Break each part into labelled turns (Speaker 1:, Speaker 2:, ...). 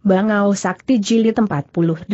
Speaker 1: Bangau Sakti Jilid 48.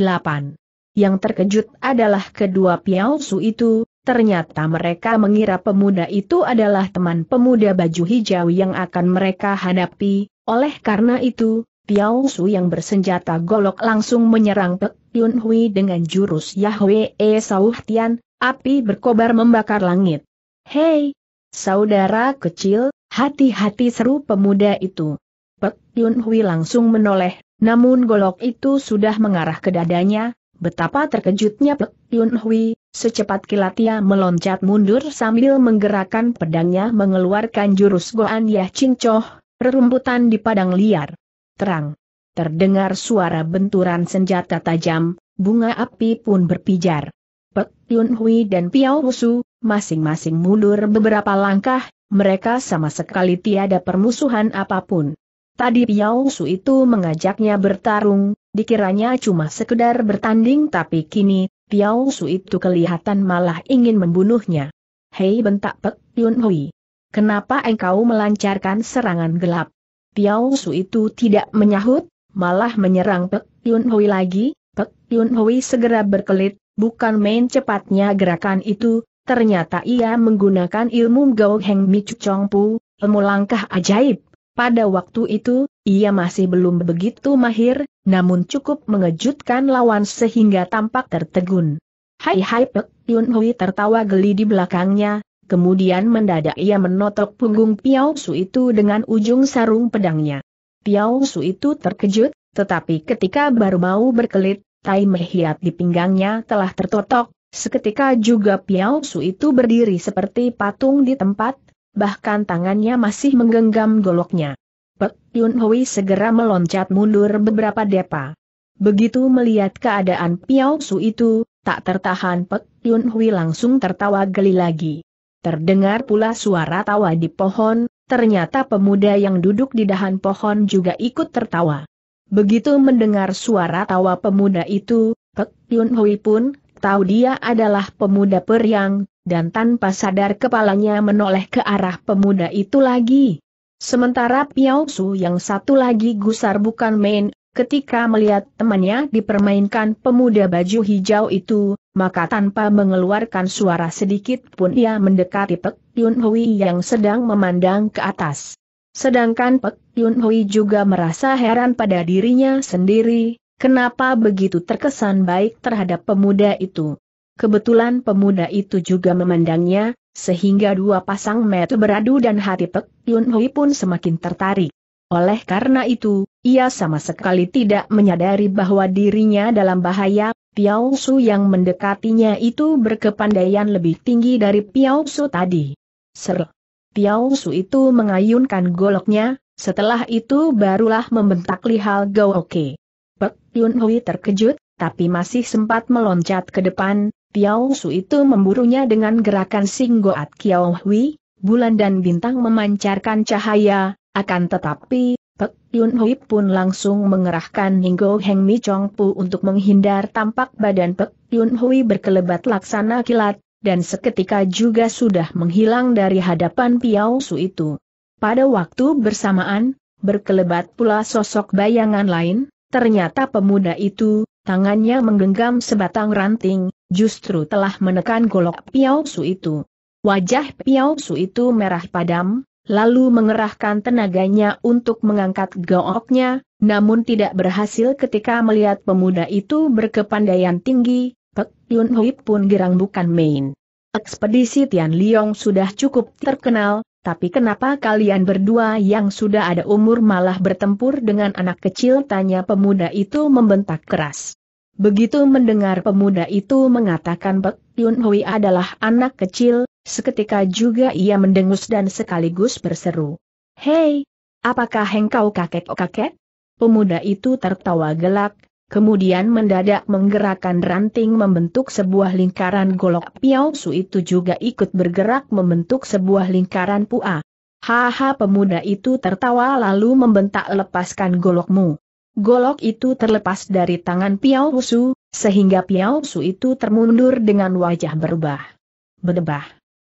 Speaker 1: Yang terkejut adalah kedua piausu itu, ternyata mereka mengira pemuda itu adalah teman pemuda baju hijau yang akan mereka hadapi, oleh karena itu, piausu yang bersenjata golok langsung menyerang Pek Yun Hui dengan jurus Yahweh e Sauh Tian, api berkobar membakar langit. Hei, saudara kecil, hati-hati seru pemuda itu. Pek Yun Hui langsung menoleh namun golok itu sudah mengarah ke dadanya, betapa terkejutnya Pek Yun Hui, secepat kilat ia meloncat mundur sambil menggerakkan pedangnya mengeluarkan jurus Goan Yah Ching Choh, rerumputan di padang liar. Terang. Terdengar suara benturan senjata tajam, bunga api pun berpijar. Pek Yun Hui dan Piao Husu, masing-masing mundur beberapa langkah, mereka sama sekali tiada permusuhan apapun. Tadi Piao Su itu mengajaknya bertarung, dikiranya cuma sekedar bertanding tapi kini, Piao Su itu kelihatan malah ingin membunuhnya. Hei bentak Pek Yun Hui. Kenapa engkau melancarkan serangan gelap? Piao Su itu tidak menyahut, malah menyerang Pek Yun Hui lagi, Pek Yun Hui segera berkelit, bukan main cepatnya gerakan itu, ternyata ia menggunakan ilmu Gao Heng Mi Chu Chong Pu, ilmu langkah ajaib, pada waktu itu, ia masih belum begitu mahir, namun cukup mengejutkan lawan sehingga tampak tertegun. Hai hai Pek Yun Hui tertawa geli di belakangnya, kemudian mendadak ia menotok punggung Piao Su itu dengan ujung sarung pedangnya. Piao Su itu terkejut, tetapi ketika baru mau berkelit, tai mehiat di pinggangnya telah tertotok, seketika juga Piao Su itu berdiri seperti patung di tempat, bahkan tangannya masih menggenggam goloknya. Pek Yun Hui segera meloncat mundur beberapa depa. Begitu melihat keadaan Piao Su itu, tak tertahan Pek Yun Hui langsung tertawa geli lagi. Terdengar pula suara tawa di pohon, ternyata pemuda yang duduk di dahan pohon juga ikut tertawa. Begitu mendengar suara tawa pemuda itu, Pek Yun Hui pun tahu dia adalah pemuda periang, dan tanpa sadar kepalanya menoleh ke arah pemuda itu lagi. Sementara Piao Su yang satu lagi gusar bukan main, ketika melihat temannya dipermainkan pemuda baju hijau itu, maka tanpa mengeluarkan suara sedikit pun ia mendekati Pek Yun Hui yang sedang memandang ke atas. Sedangkan Pek Yun Hui juga merasa heran pada dirinya sendiri, Kenapa begitu terkesan baik terhadap pemuda itu? Kebetulan pemuda itu juga memandangnya, sehingga dua pasang mata beradu dan hati Pek Yun Hui pun semakin tertarik. Oleh karena itu, ia sama sekali tidak menyadari bahwa dirinya dalam bahaya, Piao Su yang mendekatinya itu berkepandaian lebih tinggi dari Piao Su tadi. Ser. Piao Su itu mengayunkan goloknya, setelah itu barulah membentak lihal Gaoke. Yun Hui terkejut, tapi masih sempat meloncat ke depan, Piao Su itu memburunya dengan gerakan Singgoat Kiao Hui, bulan dan bintang memancarkan cahaya, akan tetapi, Pek Yun Hui pun langsung mengerahkan Ninggo Heng Mi Chong Pu untuk menghindar tampak badan Pek Yun Hui berkelebat laksana kilat, dan seketika juga sudah menghilang dari hadapan Piao Su itu. Pada waktu bersamaan, berkelebat pula sosok bayangan lain, Ternyata pemuda itu, tangannya menggenggam sebatang ranting, justru telah menekan golok Piao Su itu. Wajah Piao Su itu merah padam, lalu mengerahkan tenaganya untuk mengangkat goloknya, namun tidak berhasil ketika melihat pemuda itu berkepandaian tinggi, Pek Yun Hui pun girang bukan main. Ekspedisi Tian Liong sudah cukup terkenal, tapi kenapa kalian berdua yang sudah ada umur malah bertempur dengan anak kecil? Tanya pemuda itu membentak keras. Begitu mendengar pemuda itu mengatakan Pek Yun Hui adalah anak kecil, seketika juga ia mendengus dan sekaligus berseru. Hei, apakah engkau kakek-kakek? Pemuda itu tertawa gelak, kemudian mendadak menggerakkan ranting membentuk sebuah lingkaran golok Piao Su itu juga ikut bergerak membentuk sebuah lingkaran Pua. Haha pemuda itu tertawa lalu membentak lepaskan golokmu. Golok itu terlepas dari tangan Piao Su, sehingga Piao Su itu termundur dengan wajah berubah. Bedebah.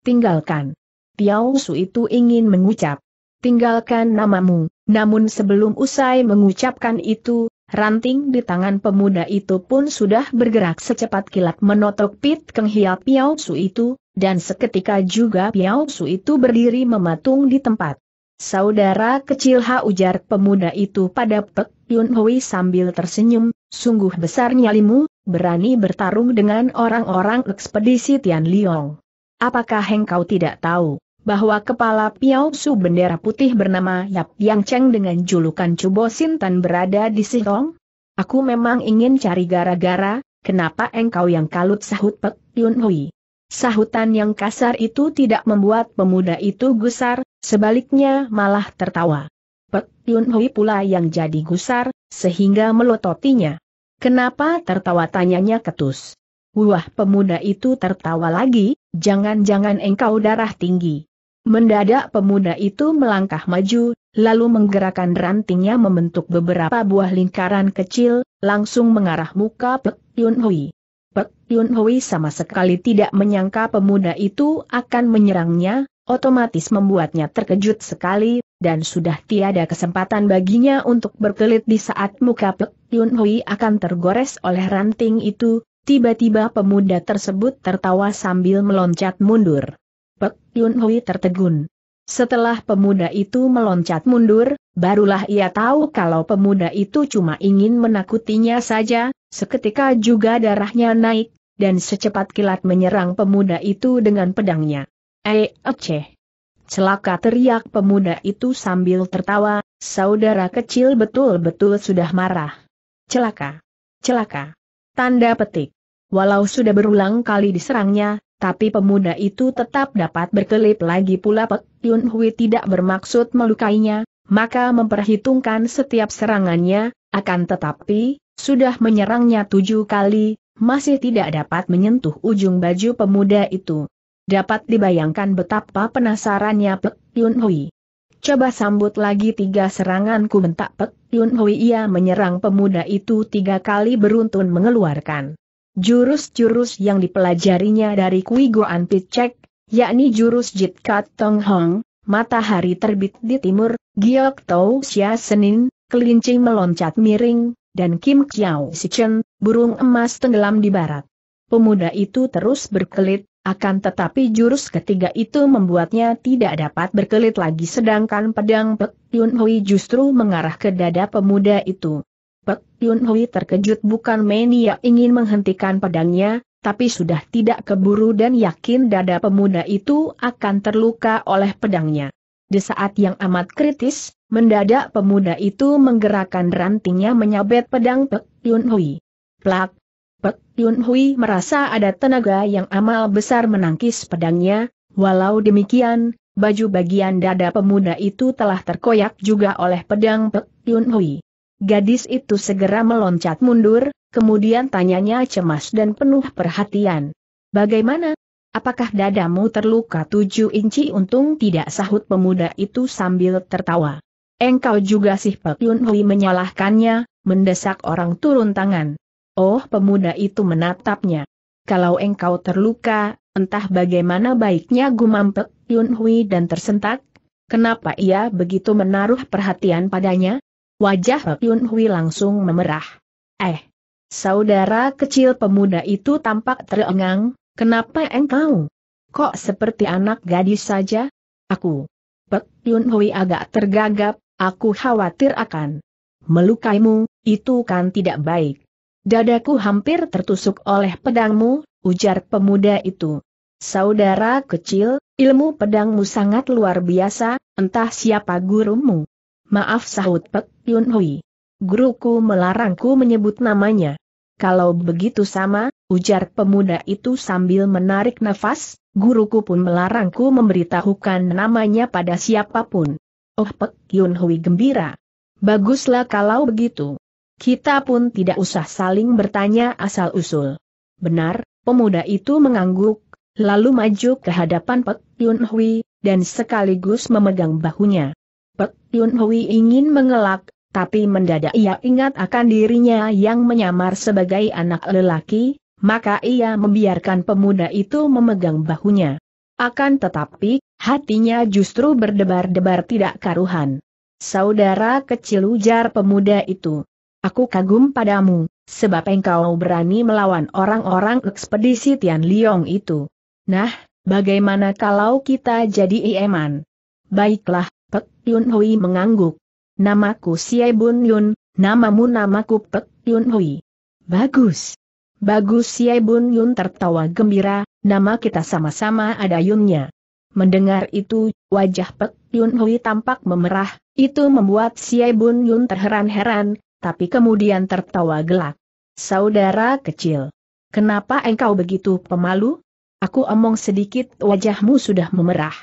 Speaker 1: Tinggalkan. Piao Su itu ingin mengucap. Tinggalkan namamu, namun sebelum usai mengucapkan itu, Ranting di tangan pemuda itu pun sudah bergerak secepat kilat menotok Pit Keng Piao Su itu, dan seketika juga Piao Su itu berdiri mematung di tempat. Saudara kecil Ha ujar pemuda itu pada Pek Yun Hui sambil tersenyum, sungguh besar nyalimu, berani bertarung dengan orang-orang ekspedisi Tian Liong. Apakah engkau tidak tahu? bahwa kepala Piao Su bendera putih bernama Yap Yang Cheng dengan julukan Cubo Sintan berada di Sihong? Aku memang ingin cari gara-gara, kenapa engkau yang kalut sahut Pek Yun Hui? Sahutan yang kasar itu tidak membuat pemuda itu gusar, sebaliknya malah tertawa. Pek Yun Hui pula yang jadi gusar, sehingga melototinya. Kenapa tertawa tanyanya ketus? Wah pemuda itu tertawa lagi, jangan-jangan engkau darah tinggi. Mendadak pemuda itu melangkah maju, lalu menggerakkan rantingnya membentuk beberapa buah lingkaran kecil, langsung mengarah muka Pek Yun Hui. Pek Yun Hui sama sekali tidak menyangka pemuda itu akan menyerangnya, otomatis membuatnya terkejut sekali, dan sudah tiada kesempatan baginya untuk berkelit di saat muka Pek Yun Hui akan tergores oleh ranting itu, tiba-tiba pemuda tersebut tertawa sambil meloncat mundur. Yun Hui tertegun. Setelah pemuda itu meloncat mundur, barulah ia tahu kalau pemuda itu cuma ingin menakutinya saja, seketika juga darahnya naik, dan secepat kilat menyerang pemuda itu dengan pedangnya. Eh, Eceh. Celaka teriak pemuda itu sambil tertawa, saudara kecil betul-betul sudah marah. Celaka. Celaka. Tanda petik. Walau sudah berulang kali diserangnya, tapi pemuda itu tetap dapat berkelip lagi pula Pek Yun Hui tidak bermaksud melukainya, maka memperhitungkan setiap serangannya, akan tetapi, sudah menyerangnya tujuh kali, masih tidak dapat menyentuh ujung baju pemuda itu. Dapat dibayangkan betapa penasarannya Pek Yun Hui. Coba sambut lagi tiga seranganku bentak Pek Yun Hui ia menyerang pemuda itu tiga kali beruntun mengeluarkan Jurus-jurus yang dipelajarinya dari Kui Goan Picek, yakni jurus Jit Kat Tong Hong, matahari terbit di timur, Giok Tau sia Senin, kelinci meloncat miring, dan Kim Kiao Si Chen, burung emas tenggelam di barat. Pemuda itu terus berkelit, akan tetapi jurus ketiga itu membuatnya tidak dapat berkelit lagi sedangkan pedang Pek Yun Hui justru mengarah ke dada pemuda itu. Pek Yun Hui terkejut bukan main ia ingin menghentikan pedangnya, tapi sudah tidak keburu dan yakin dada pemuda itu akan terluka oleh pedangnya. Di saat yang amat kritis, mendadak pemuda itu menggerakkan rantingnya menyabet pedang Pek Yun Hui. Plak! Pek Yun Hui merasa ada tenaga yang amal besar menangkis pedangnya, walau demikian, baju bagian dada pemuda itu telah terkoyak juga oleh pedang Pek Yun Hui. Gadis itu segera meloncat mundur, kemudian tanyanya cemas dan penuh perhatian. Bagaimana? Apakah dadamu terluka tujuh inci untung tidak sahut pemuda itu sambil tertawa. Engkau juga sih Pek Yun Hui menyalahkannya, mendesak orang turun tangan. Oh pemuda itu menatapnya. Kalau engkau terluka, entah bagaimana baiknya gumam Pek Yun Hui dan tersentak. Kenapa ia begitu menaruh perhatian padanya? Wajah Yun Hui langsung memerah. Eh, saudara kecil pemuda itu tampak terengang, kenapa engkau? Kok seperti anak gadis saja? Aku. Pak Yun Hui agak tergagap, aku khawatir akan melukaimu, itu kan tidak baik. Dadaku hampir tertusuk oleh pedangmu, ujar pemuda itu. Saudara kecil, ilmu pedangmu sangat luar biasa, entah siapa gurumu. Maaf sahut Pek Yun Hui. Guruku melarangku menyebut namanya. Kalau begitu sama, ujar pemuda itu sambil menarik nafas, guruku pun melarangku memberitahukan namanya pada siapapun. Oh Pek Yun Hui gembira. Baguslah kalau begitu. Kita pun tidak usah saling bertanya asal-usul. Benar, pemuda itu mengangguk, lalu maju ke hadapan Pek Yun Hui, dan sekaligus memegang bahunya. Pek Yun Hui ingin mengelak, tapi mendadak ia ingat akan dirinya yang menyamar sebagai anak lelaki, maka ia membiarkan pemuda itu memegang bahunya. Akan tetapi, hatinya justru berdebar-debar tidak karuhan. Saudara kecil ujar pemuda itu. Aku kagum padamu, sebab engkau berani melawan orang-orang ekspedisi Tian Liong itu. Nah, bagaimana kalau kita jadi ieman? Baiklah, Yun Hui mengangguk. Namaku Xie Bun Yun, namamu namaku Pek Yun Hui. Bagus. Bagus Xie Bun Yun tertawa gembira, nama kita sama-sama ada Yunnya. Mendengar itu, wajah Pek Yun Hui tampak memerah, itu membuat Xie Bun Yun terheran-heran, tapi kemudian tertawa gelak. Saudara kecil. Kenapa engkau begitu pemalu? Aku omong sedikit wajahmu sudah memerah.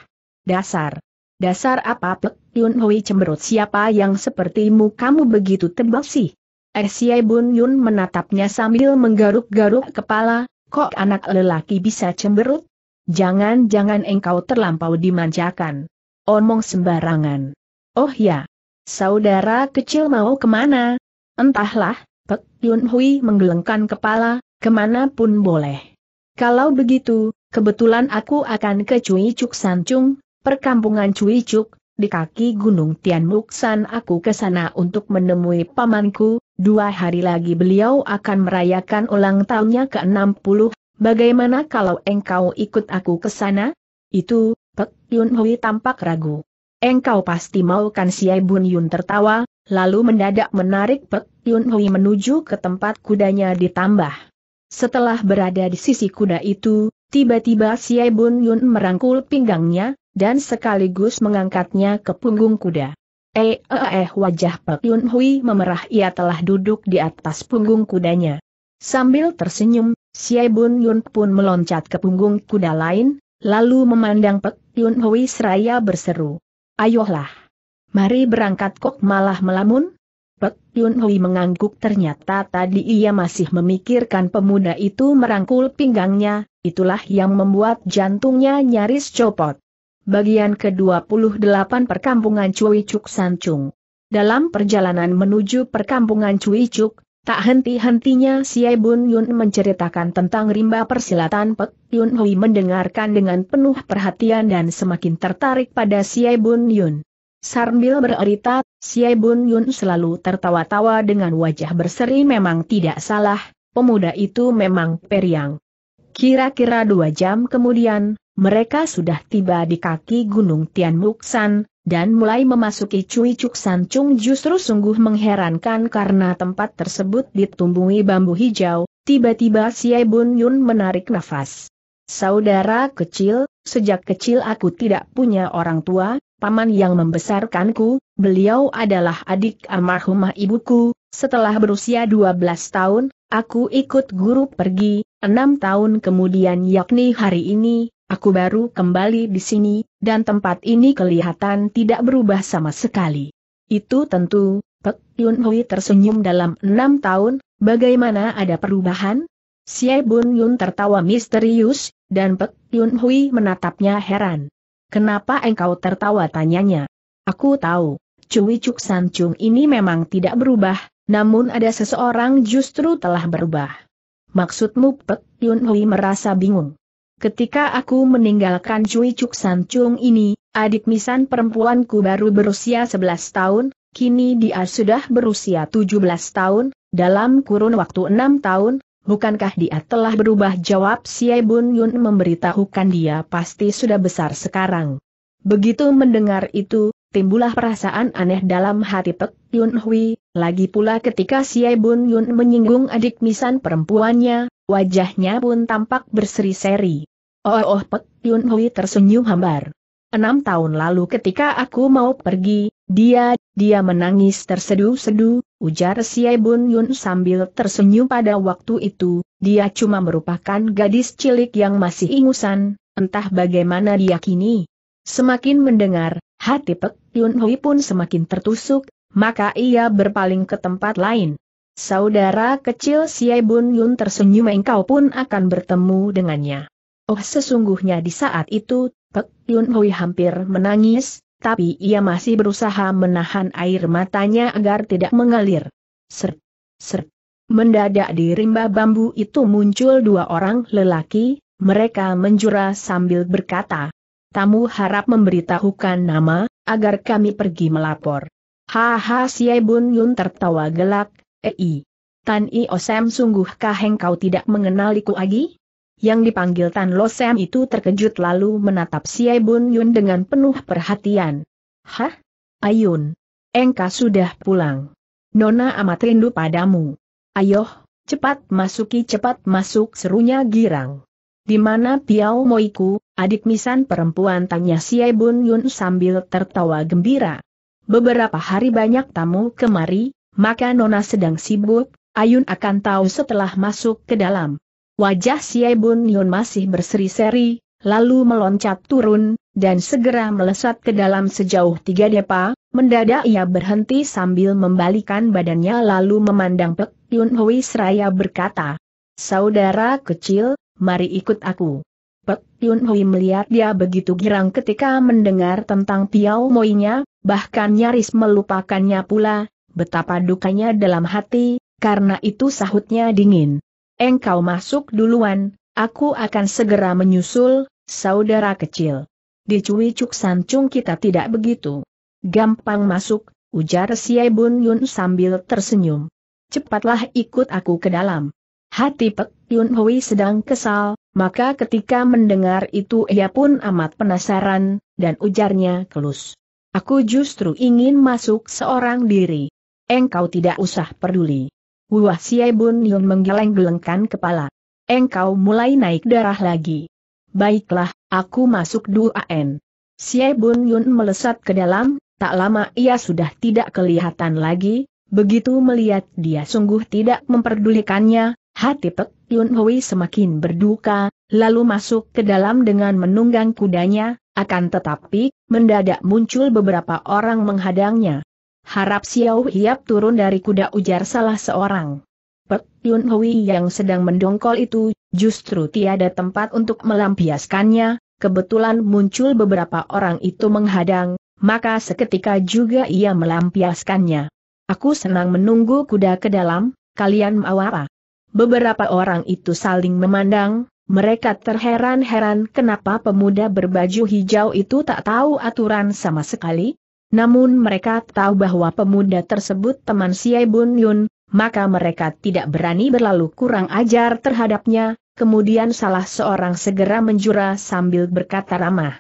Speaker 1: Dasar. Dasar apa Pek Yun Hui cemberut siapa yang sepertimu kamu begitu tebal sih? Esiai eh, Bun Yun menatapnya sambil menggaruk-garuk kepala, kok anak lelaki bisa cemberut? Jangan-jangan engkau terlampau dimanjakan. Omong sembarangan. Oh ya, saudara kecil mau kemana? Entahlah, Pek Yun Hui menggelengkan kepala, kemana pun boleh. Kalau begitu, kebetulan aku akan ke Cui Cuk Sancung, perkampungan Cui Cuk, di kaki Gunung Tian Muksan aku ke sana untuk menemui pamanku, dua hari lagi beliau akan merayakan ulang tahunnya ke-60, bagaimana kalau engkau ikut aku ke sana? Itu, Pek Yun Hui tampak ragu. Engkau pasti mau kan Siai Bun Yun tertawa, lalu mendadak menarik Pek Yun Hui menuju ke tempat kudanya ditambah. Setelah berada di sisi kuda itu, tiba-tiba si Bun Yun merangkul pinggangnya, dan sekaligus mengangkatnya ke punggung kuda. Eh, eh, eh wajah Pek Yun Hui memerah ia telah duduk di atas punggung kudanya. Sambil tersenyum, Si Bun Yun pun meloncat ke punggung kuda lain, lalu memandang Pek Yun Hui seraya berseru. Ayolah. Mari berangkat kok malah melamun? Pek Yun Hui mengangguk ternyata tadi ia masih memikirkan pemuda itu merangkul pinggangnya, itulah yang membuat jantungnya nyaris copot bagian ke-28 perkampungan Cui Cuk Sancung. Dalam perjalanan menuju perkampungan Cui Cuk, tak henti-hentinya Xie Bun Yun menceritakan tentang rimba persilatan Pek Yun Hui mendengarkan dengan penuh perhatian dan semakin tertarik pada Xie Bun Yun. Sambil berita, Xie Bun Yun selalu tertawa-tawa dengan wajah berseri memang tidak salah, pemuda itu memang periang. Kira-kira dua jam kemudian, mereka sudah tiba di kaki Gunung Tianmuksan, dan mulai memasuki Cui Cuk Chung justru sungguh mengherankan karena tempat tersebut ditumbuhi bambu hijau, tiba-tiba Xie Bun Yun menarik nafas. Saudara kecil, sejak kecil aku tidak punya orang tua, paman yang membesarkanku, beliau adalah adik almarhumah ibuku, setelah berusia 12 tahun, aku ikut guru pergi, enam tahun kemudian yakni hari ini, Aku baru kembali di sini, dan tempat ini kelihatan tidak berubah sama sekali. Itu tentu, Pek Yun Hui tersenyum dalam enam tahun, bagaimana ada perubahan? Xie Bun Yun tertawa misterius, dan Pek Yun Hui menatapnya heran. Kenapa engkau tertawa tanyanya? Aku tahu, Cui Cuk San Chung ini memang tidak berubah, namun ada seseorang justru telah berubah. Maksudmu Pek Yun Hui merasa bingung. Ketika aku meninggalkan Cui Cuk San Chung ini, adik misan perempuanku baru berusia 11 tahun, kini dia sudah berusia 17 tahun, dalam kurun waktu 6 tahun, bukankah dia telah berubah jawab si Bun Yun memberitahukan dia pasti sudah besar sekarang. Begitu mendengar itu, timbullah perasaan aneh dalam hati Pek Yun Hui, lagi pula ketika si Bun Yun menyinggung adik misan perempuannya, Wajahnya pun tampak berseri-seri. Oh oh Pek Yun Hui tersenyum hambar. Enam tahun lalu ketika aku mau pergi, dia, dia menangis tersedu sedu ujar Siai Bun Yun sambil tersenyum pada waktu itu, dia cuma merupakan gadis cilik yang masih ingusan, entah bagaimana dia kini. Semakin mendengar, hati Pek Yun Hui pun semakin tertusuk, maka ia berpaling ke tempat lain. Saudara kecil Siai Bun Yun tersenyum engkau pun akan bertemu dengannya. Oh sesungguhnya di saat itu, Pek Yun Hui hampir menangis, tapi ia masih berusaha menahan air matanya agar tidak mengalir. Ser, ser. Mendadak di rimba bambu itu muncul dua orang lelaki, mereka menjura sambil berkata, Tamu harap memberitahukan nama, agar kami pergi melapor. Haha Siai Bun Yun tertawa gelak, Ei, Tan Io Sam sungguhkah engkau tidak mengenaliku lagi? Yang dipanggil Tan Lo Sam itu terkejut lalu menatap Siai Bun Yun dengan penuh perhatian. Hah? Ayun, engkau sudah pulang. Nona amat rindu padamu. Ayoh, cepat masuki cepat masuk serunya girang. Di mana Piao Moiku, adik misan perempuan tanya Siai Bun Yun sambil tertawa gembira. Beberapa hari banyak tamu kemari, maka Nona sedang sibuk, Ayun akan tahu setelah masuk ke dalam. Wajah Xie Yun masih berseri-seri, lalu meloncat turun, dan segera melesat ke dalam sejauh tiga depa, mendadak ia berhenti sambil membalikan badannya lalu memandang Pek Yun Hui seraya berkata, Saudara kecil, mari ikut aku. Pek Yun Hui melihat dia begitu girang ketika mendengar tentang Piao Moinya, bahkan nyaris melupakannya pula, betapa dukanya dalam hati, karena itu sahutnya dingin. Engkau masuk duluan, aku akan segera menyusul, saudara kecil. Di Cui Cuk Sancung kita tidak begitu. Gampang masuk, ujar Siai Bun Yun sambil tersenyum. Cepatlah ikut aku ke dalam. Hati Pek Yun Hui sedang kesal, maka ketika mendengar itu ia pun amat penasaran, dan ujarnya kelus. Aku justru ingin masuk seorang diri. Engkau tidak usah peduli. Wah si Bun Yun menggeleng-gelengkan kepala. Engkau mulai naik darah lagi. Baiklah, aku masuk N. Si Bun Yun melesat ke dalam, tak lama ia sudah tidak kelihatan lagi, begitu melihat dia sungguh tidak memperdulikannya, hati Pek Yun Hui semakin berduka, lalu masuk ke dalam dengan menunggang kudanya, akan tetapi, mendadak muncul beberapa orang menghadangnya. Harap Xiao Hiap turun dari kuda ujar salah seorang. Pek Yun Hui yang sedang mendongkol itu, justru tiada tempat untuk melampiaskannya, kebetulan muncul beberapa orang itu menghadang, maka seketika juga ia melampiaskannya. Aku senang menunggu kuda ke dalam, kalian mau apa? Beberapa orang itu saling memandang, mereka terheran-heran kenapa pemuda berbaju hijau itu tak tahu aturan sama sekali, namun mereka tahu bahwa pemuda tersebut teman Siai Bun Yun, maka mereka tidak berani berlalu kurang ajar terhadapnya, kemudian salah seorang segera menjura sambil berkata ramah.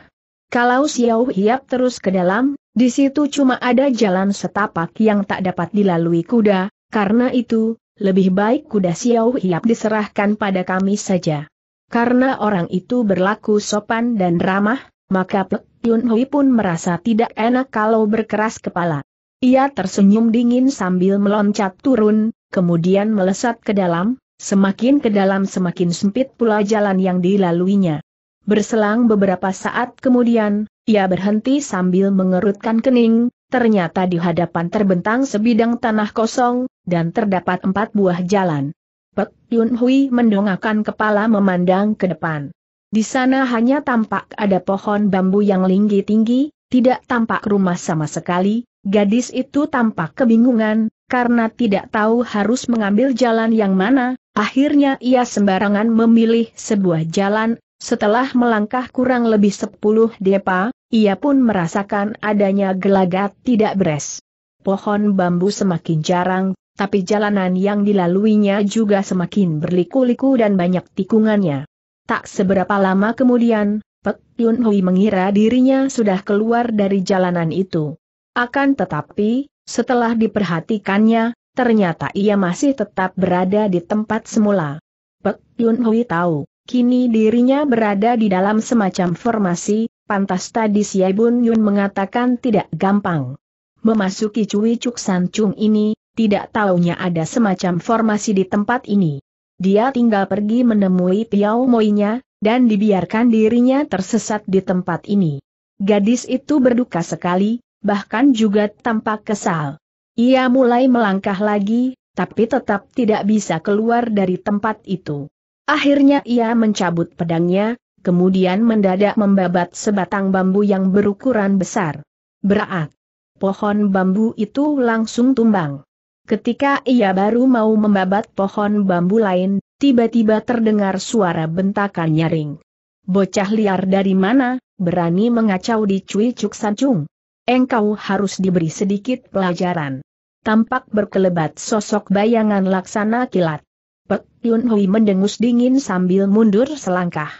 Speaker 1: Kalau Siau Hiap terus ke dalam, di situ cuma ada jalan setapak yang tak dapat dilalui kuda, karena itu, lebih baik kuda Siau Hiap diserahkan pada kami saja. Karena orang itu berlaku sopan dan ramah, maka Pek Yun Hui pun merasa tidak enak kalau berkeras kepala. Ia tersenyum dingin sambil meloncat turun, kemudian melesat ke dalam, semakin ke dalam semakin sempit pula jalan yang dilaluinya. Berselang beberapa saat kemudian, ia berhenti sambil mengerutkan kening, ternyata di hadapan terbentang sebidang tanah kosong, dan terdapat empat buah jalan. Pek Yun Hui mendongakkan kepala memandang ke depan. Di sana hanya tampak ada pohon bambu yang linggi tinggi, tidak tampak rumah sama sekali, gadis itu tampak kebingungan, karena tidak tahu harus mengambil jalan yang mana, akhirnya ia sembarangan memilih sebuah jalan, setelah melangkah kurang lebih 10 depa, ia pun merasakan adanya gelagat tidak beres. Pohon bambu semakin jarang, tapi jalanan yang dilaluinya juga semakin berliku-liku dan banyak tikungannya. Tak seberapa lama kemudian, Pek Yun Hui mengira dirinya sudah keluar dari jalanan itu. Akan tetapi, setelah diperhatikannya, ternyata ia masih tetap berada di tempat semula. Pek Yun Hui tahu, kini dirinya berada di dalam semacam formasi, pantas tadi si Bun Yun mengatakan tidak gampang. Memasuki Cui Cuk San Chung ini, tidak taunya ada semacam formasi di tempat ini. Dia tinggal pergi menemui Piao Moinya, dan dibiarkan dirinya tersesat di tempat ini. Gadis itu berduka sekali, bahkan juga tampak kesal. Ia mulai melangkah lagi, tapi tetap tidak bisa keluar dari tempat itu. Akhirnya ia mencabut pedangnya, kemudian mendadak membabat sebatang bambu yang berukuran besar. Berat. Pohon bambu itu langsung tumbang. Ketika ia baru mau membabat pohon bambu lain, tiba-tiba terdengar suara bentakan nyaring. Bocah liar dari mana, berani mengacau di Cui Cuk Sancung. Engkau harus diberi sedikit pelajaran. Tampak berkelebat sosok bayangan laksana kilat. Pek Yun Hui mendengus dingin sambil mundur selangkah.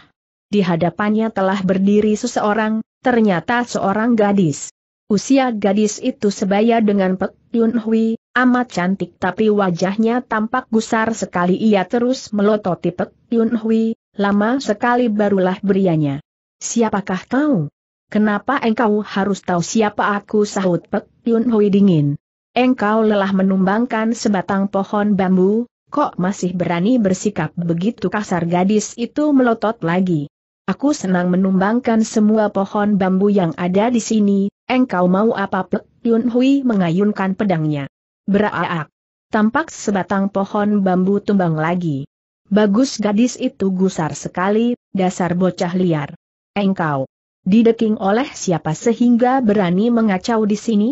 Speaker 1: Di hadapannya telah berdiri seseorang, ternyata seorang gadis. Usia gadis itu sebaya dengan Pek Yun Hui, Amat cantik tapi wajahnya tampak gusar sekali ia terus melototi Pek Yun Hui, lama sekali barulah berianya. Siapakah kau? Kenapa engkau harus tahu siapa aku sahut Pek Yun Hui dingin. Engkau lelah menumbangkan sebatang pohon bambu, kok masih berani bersikap begitu kasar gadis itu melotot lagi. Aku senang menumbangkan semua pohon bambu yang ada di sini, engkau mau apa Pek Yun Hui mengayunkan pedangnya. Beraak. Tampak sebatang pohon bambu tumbang lagi. Bagus gadis itu gusar sekali, dasar bocah liar. Engkau dideking oleh siapa sehingga berani mengacau di sini?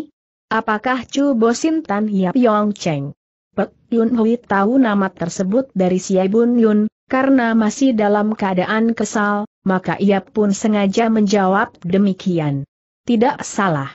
Speaker 1: Apakah Chu Tan Yap Yong Cheng? Pek Yun Hui tahu nama tersebut dari Siai Bun Yun, karena masih dalam keadaan kesal, maka ia pun sengaja menjawab demikian. Tidak salah.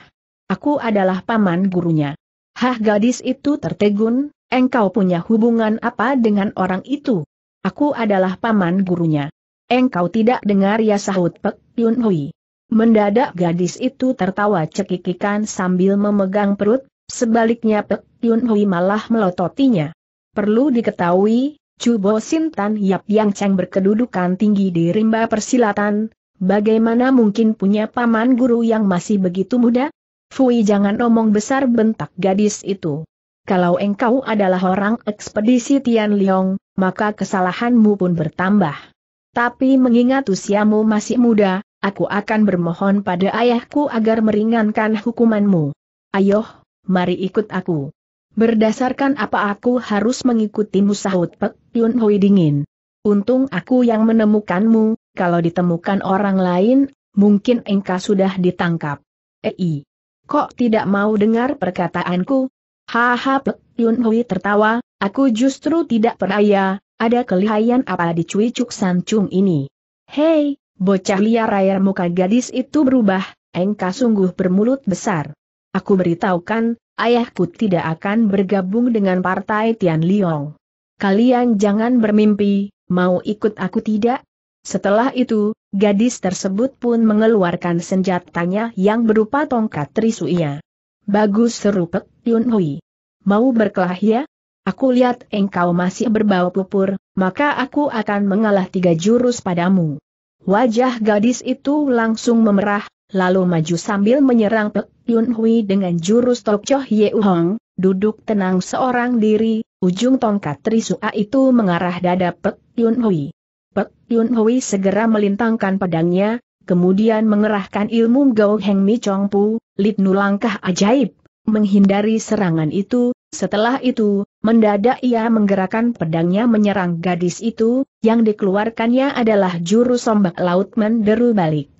Speaker 1: Aku adalah paman gurunya. Hah gadis itu tertegun, engkau punya hubungan apa dengan orang itu? Aku adalah paman gurunya. Engkau tidak dengar ya sahut Pek Yun Hui. Mendadak gadis itu tertawa cekikikan sambil memegang perut, sebaliknya Pek Yun Hui malah melototinya. Perlu diketahui, Chubo Sintan Yap Yang Cheng berkedudukan tinggi di rimba persilatan, bagaimana mungkin punya paman guru yang masih begitu muda? Fui jangan omong besar bentak gadis itu. Kalau engkau adalah orang ekspedisi Tian Liong, maka kesalahanmu pun bertambah. Tapi mengingat usiamu masih muda, aku akan bermohon pada ayahku agar meringankan hukumanmu. Ayo, mari ikut aku. Berdasarkan apa aku harus mengikutimu sahut Pek Yun Hui dingin. Untung aku yang menemukanmu, kalau ditemukan orang lain, mungkin engkau sudah ditangkap. Ei. Kok tidak mau dengar perkataanku? Haha Pek Yun Hui tertawa, aku justru tidak percaya, ada kelihayan apa di Cui Cuk San Chung ini. Hei, bocah liar air muka gadis itu berubah, Engka sungguh bermulut besar. Aku beritahukan, ayahku tidak akan bergabung dengan partai Tian Liong. Kalian jangan bermimpi, mau ikut aku tidak? Setelah itu, Gadis tersebut pun mengeluarkan senjatanya yang berupa tongkat trisuia. Bagus seru Pek Yun Hui. Mau berkelahi? ya? Aku lihat engkau masih berbau pupur, maka aku akan mengalah tiga jurus padamu. Wajah gadis itu langsung memerah, lalu maju sambil menyerang Pek Yun Hui dengan jurus Tok Choh Ye Hong, duduk tenang seorang diri, ujung tongkat Trisua itu mengarah dada Pek Yun Hui. Pek Yun Hui segera melintangkan pedangnya, kemudian mengerahkan ilmu Gao Heng Mi Chong Pu, Lit langkah ajaib, menghindari serangan itu, setelah itu, mendadak ia menggerakkan pedangnya menyerang gadis itu, yang dikeluarkannya adalah juru sombak laut menderu balik.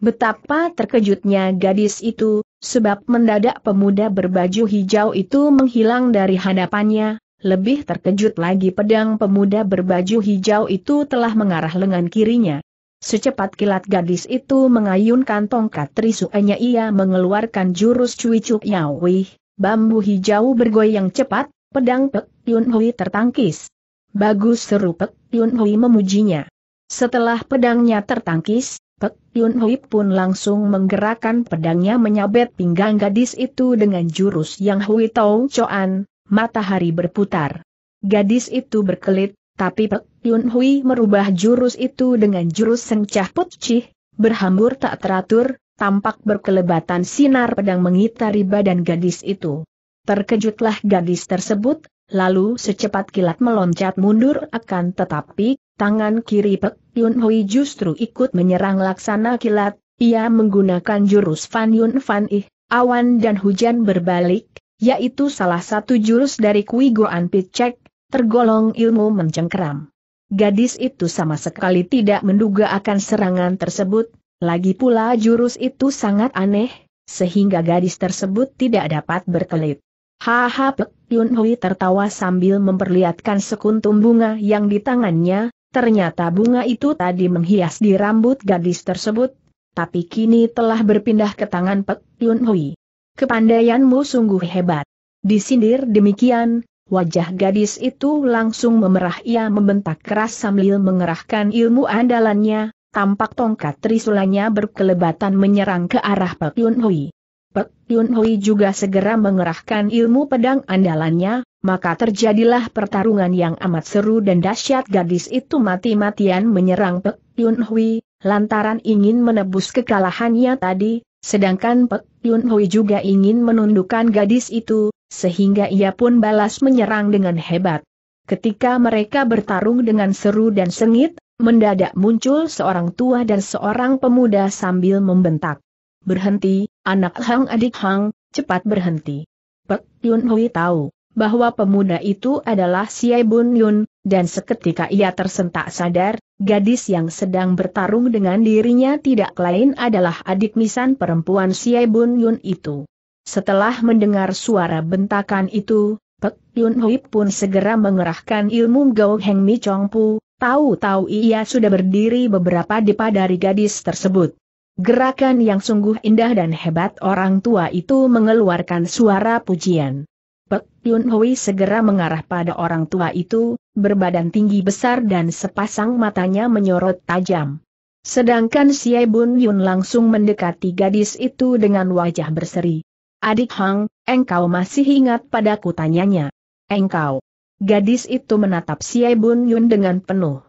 Speaker 1: Betapa terkejutnya gadis itu, sebab mendadak pemuda berbaju hijau itu menghilang dari hadapannya, lebih terkejut lagi pedang pemuda berbaju hijau itu telah mengarah lengan kirinya. Secepat kilat gadis itu mengayunkan tongkat trisuanya ia mengeluarkan jurus cuicuk yawi, bambu hijau bergoyang cepat, pedang Pek Yun Hui tertangkis. Bagus seru Pek Yun Hui memujinya. Setelah pedangnya tertangkis, Pek Yun Hui pun langsung menggerakkan pedangnya menyabet pinggang gadis itu dengan jurus yang Hui Tau Choan, matahari berputar. Gadis itu berkelit, tapi Pek Yun Hui merubah jurus itu dengan jurus sengcah putih, berhambur tak teratur, tampak berkelebatan sinar pedang mengitari badan gadis itu. Terkejutlah gadis tersebut, lalu secepat kilat meloncat mundur akan tetapi, tangan kiri Pek Yun Hui justru ikut menyerang laksana kilat, ia menggunakan jurus Fan Yun Fan Ih, awan dan hujan berbalik, yaitu salah satu jurus dari Kui Goan Picek, tergolong ilmu mencengkeram. Gadis itu sama sekali tidak menduga akan serangan tersebut, lagi pula jurus itu sangat aneh, sehingga gadis tersebut tidak dapat berkelit. Haha Pek Yun Hui tertawa sambil memperlihatkan sekuntum bunga yang di tangannya, ternyata bunga itu tadi menghias di rambut gadis tersebut, tapi kini telah berpindah ke tangan Pek Yun Hui. Kepandaianmu sungguh hebat. Disindir demikian, wajah gadis itu langsung memerah ia membentak keras sambil mengerahkan ilmu andalannya, tampak tongkat trisulanya berkelebatan menyerang ke arah Pek Yun Hui. Pek Yun Hui juga segera mengerahkan ilmu pedang andalannya, maka terjadilah pertarungan yang amat seru dan dahsyat gadis itu mati-matian menyerang Pek Yun Hui, lantaran ingin menebus kekalahannya tadi, sedangkan Pek Yun Hui juga ingin menundukkan gadis itu, sehingga ia pun balas menyerang dengan hebat. Ketika mereka bertarung dengan seru dan sengit, mendadak muncul seorang tua dan seorang pemuda sambil membentak. Berhenti, anak Hang adik Hang, cepat berhenti. Pek Yun Hui tahu bahwa pemuda itu adalah Siai Bun Yun, dan seketika ia tersentak sadar, Gadis yang sedang bertarung dengan dirinya tidak lain adalah adik misan perempuan Siai Bun Yun itu. Setelah mendengar suara bentakan itu, Pek Yun Hui pun segera mengerahkan ilmu Gao Heng Mi Chong Pu, tahu-tahu ia sudah berdiri beberapa depa dari gadis tersebut. Gerakan yang sungguh indah dan hebat orang tua itu mengeluarkan suara pujian. Pek Yun Hui segera mengarah pada orang tua itu, berbadan tinggi besar dan sepasang matanya menyorot tajam. Sedangkan si Bun Yun langsung mendekati gadis itu dengan wajah berseri. Adik Hang, engkau masih ingat padaku tanyanya. Engkau. Gadis itu menatap si Bun Yun dengan penuh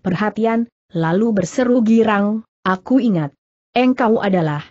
Speaker 1: perhatian, lalu berseru girang, aku ingat. Engkau adalah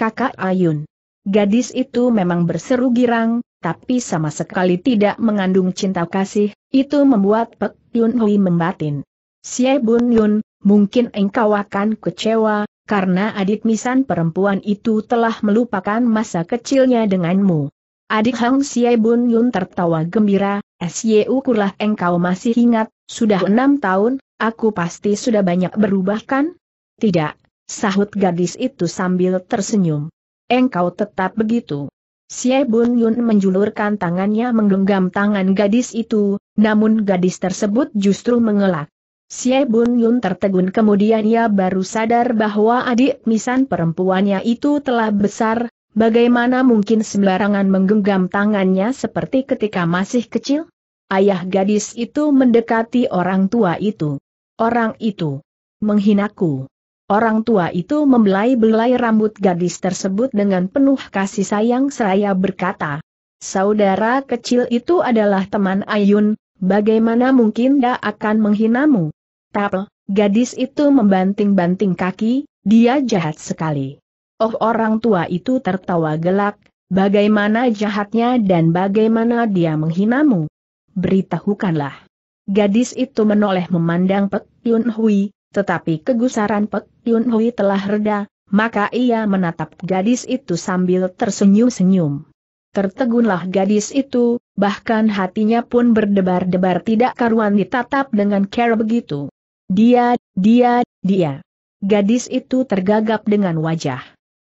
Speaker 1: kakak Ayun. Gadis itu memang berseru girang, tapi sama sekali tidak mengandung cinta kasih, itu membuat Pek Yun Hui membatin. Xie Bun Yun, mungkin engkau akan kecewa, karena adik misan perempuan itu telah melupakan masa kecilnya denganmu. Adik Hang Xie Bun Yun tertawa gembira, Syu kurlah engkau masih ingat, sudah enam tahun, aku pasti sudah banyak berubah kan? Tidak, sahut gadis itu sambil tersenyum. Engkau tetap begitu. Xie Bun Yun menjulurkan tangannya menggenggam tangan gadis itu, namun gadis tersebut justru mengelak. Xie Bun Yun tertegun kemudian ia baru sadar bahwa adik misan perempuannya itu telah besar, bagaimana mungkin sembarangan menggenggam tangannya seperti ketika masih kecil? Ayah gadis itu mendekati orang tua itu. Orang itu menghinaku. Orang tua itu membelai-belai rambut gadis tersebut dengan penuh kasih sayang seraya berkata, Saudara kecil itu adalah teman Ayun, bagaimana mungkin dia akan menghinamu? Tapi, gadis itu membanting-banting kaki, dia jahat sekali. Oh orang tua itu tertawa gelak, bagaimana jahatnya dan bagaimana dia menghinamu? Beritahukanlah. Gadis itu menoleh memandang Pek Yun Hui, tetapi kegusaran Pek Yun Hui telah reda, maka ia menatap gadis itu sambil tersenyum-senyum. Tertegunlah gadis itu, bahkan hatinya pun berdebar-debar tidak karuan ditatap dengan care begitu. Dia, dia, dia. Gadis itu tergagap dengan wajah.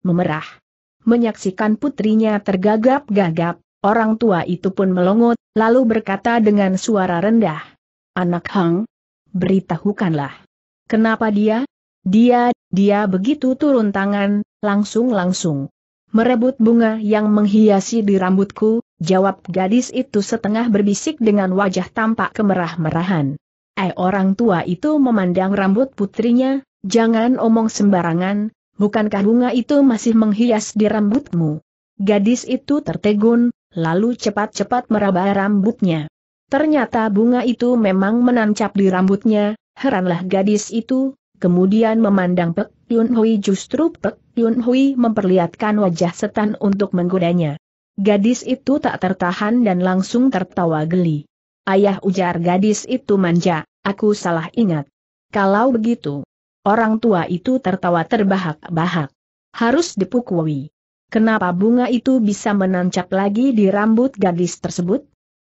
Speaker 1: Memerah. Menyaksikan putrinya tergagap-gagap, orang tua itu pun melongot, lalu berkata dengan suara rendah. Anak Hang, beritahukanlah. Kenapa dia? Dia, dia begitu turun tangan, langsung-langsung. Merebut bunga yang menghiasi di rambutku, jawab gadis itu setengah berbisik dengan wajah tampak kemerah-merahan. Eh orang tua itu memandang rambut putrinya, jangan omong sembarangan, bukankah bunga itu masih menghias di rambutmu? Gadis itu tertegun, lalu cepat-cepat meraba rambutnya. Ternyata bunga itu memang menancap di rambutnya, Heranlah gadis itu, kemudian memandang Pek Yun Hui justru Pek Yun Hui memperlihatkan wajah setan untuk menggodanya. Gadis itu tak tertahan dan langsung tertawa geli. Ayah ujar gadis itu manja, aku salah ingat. Kalau begitu, orang tua itu tertawa terbahak-bahak. Harus dipukui. Kenapa bunga itu bisa menancap lagi di rambut gadis tersebut?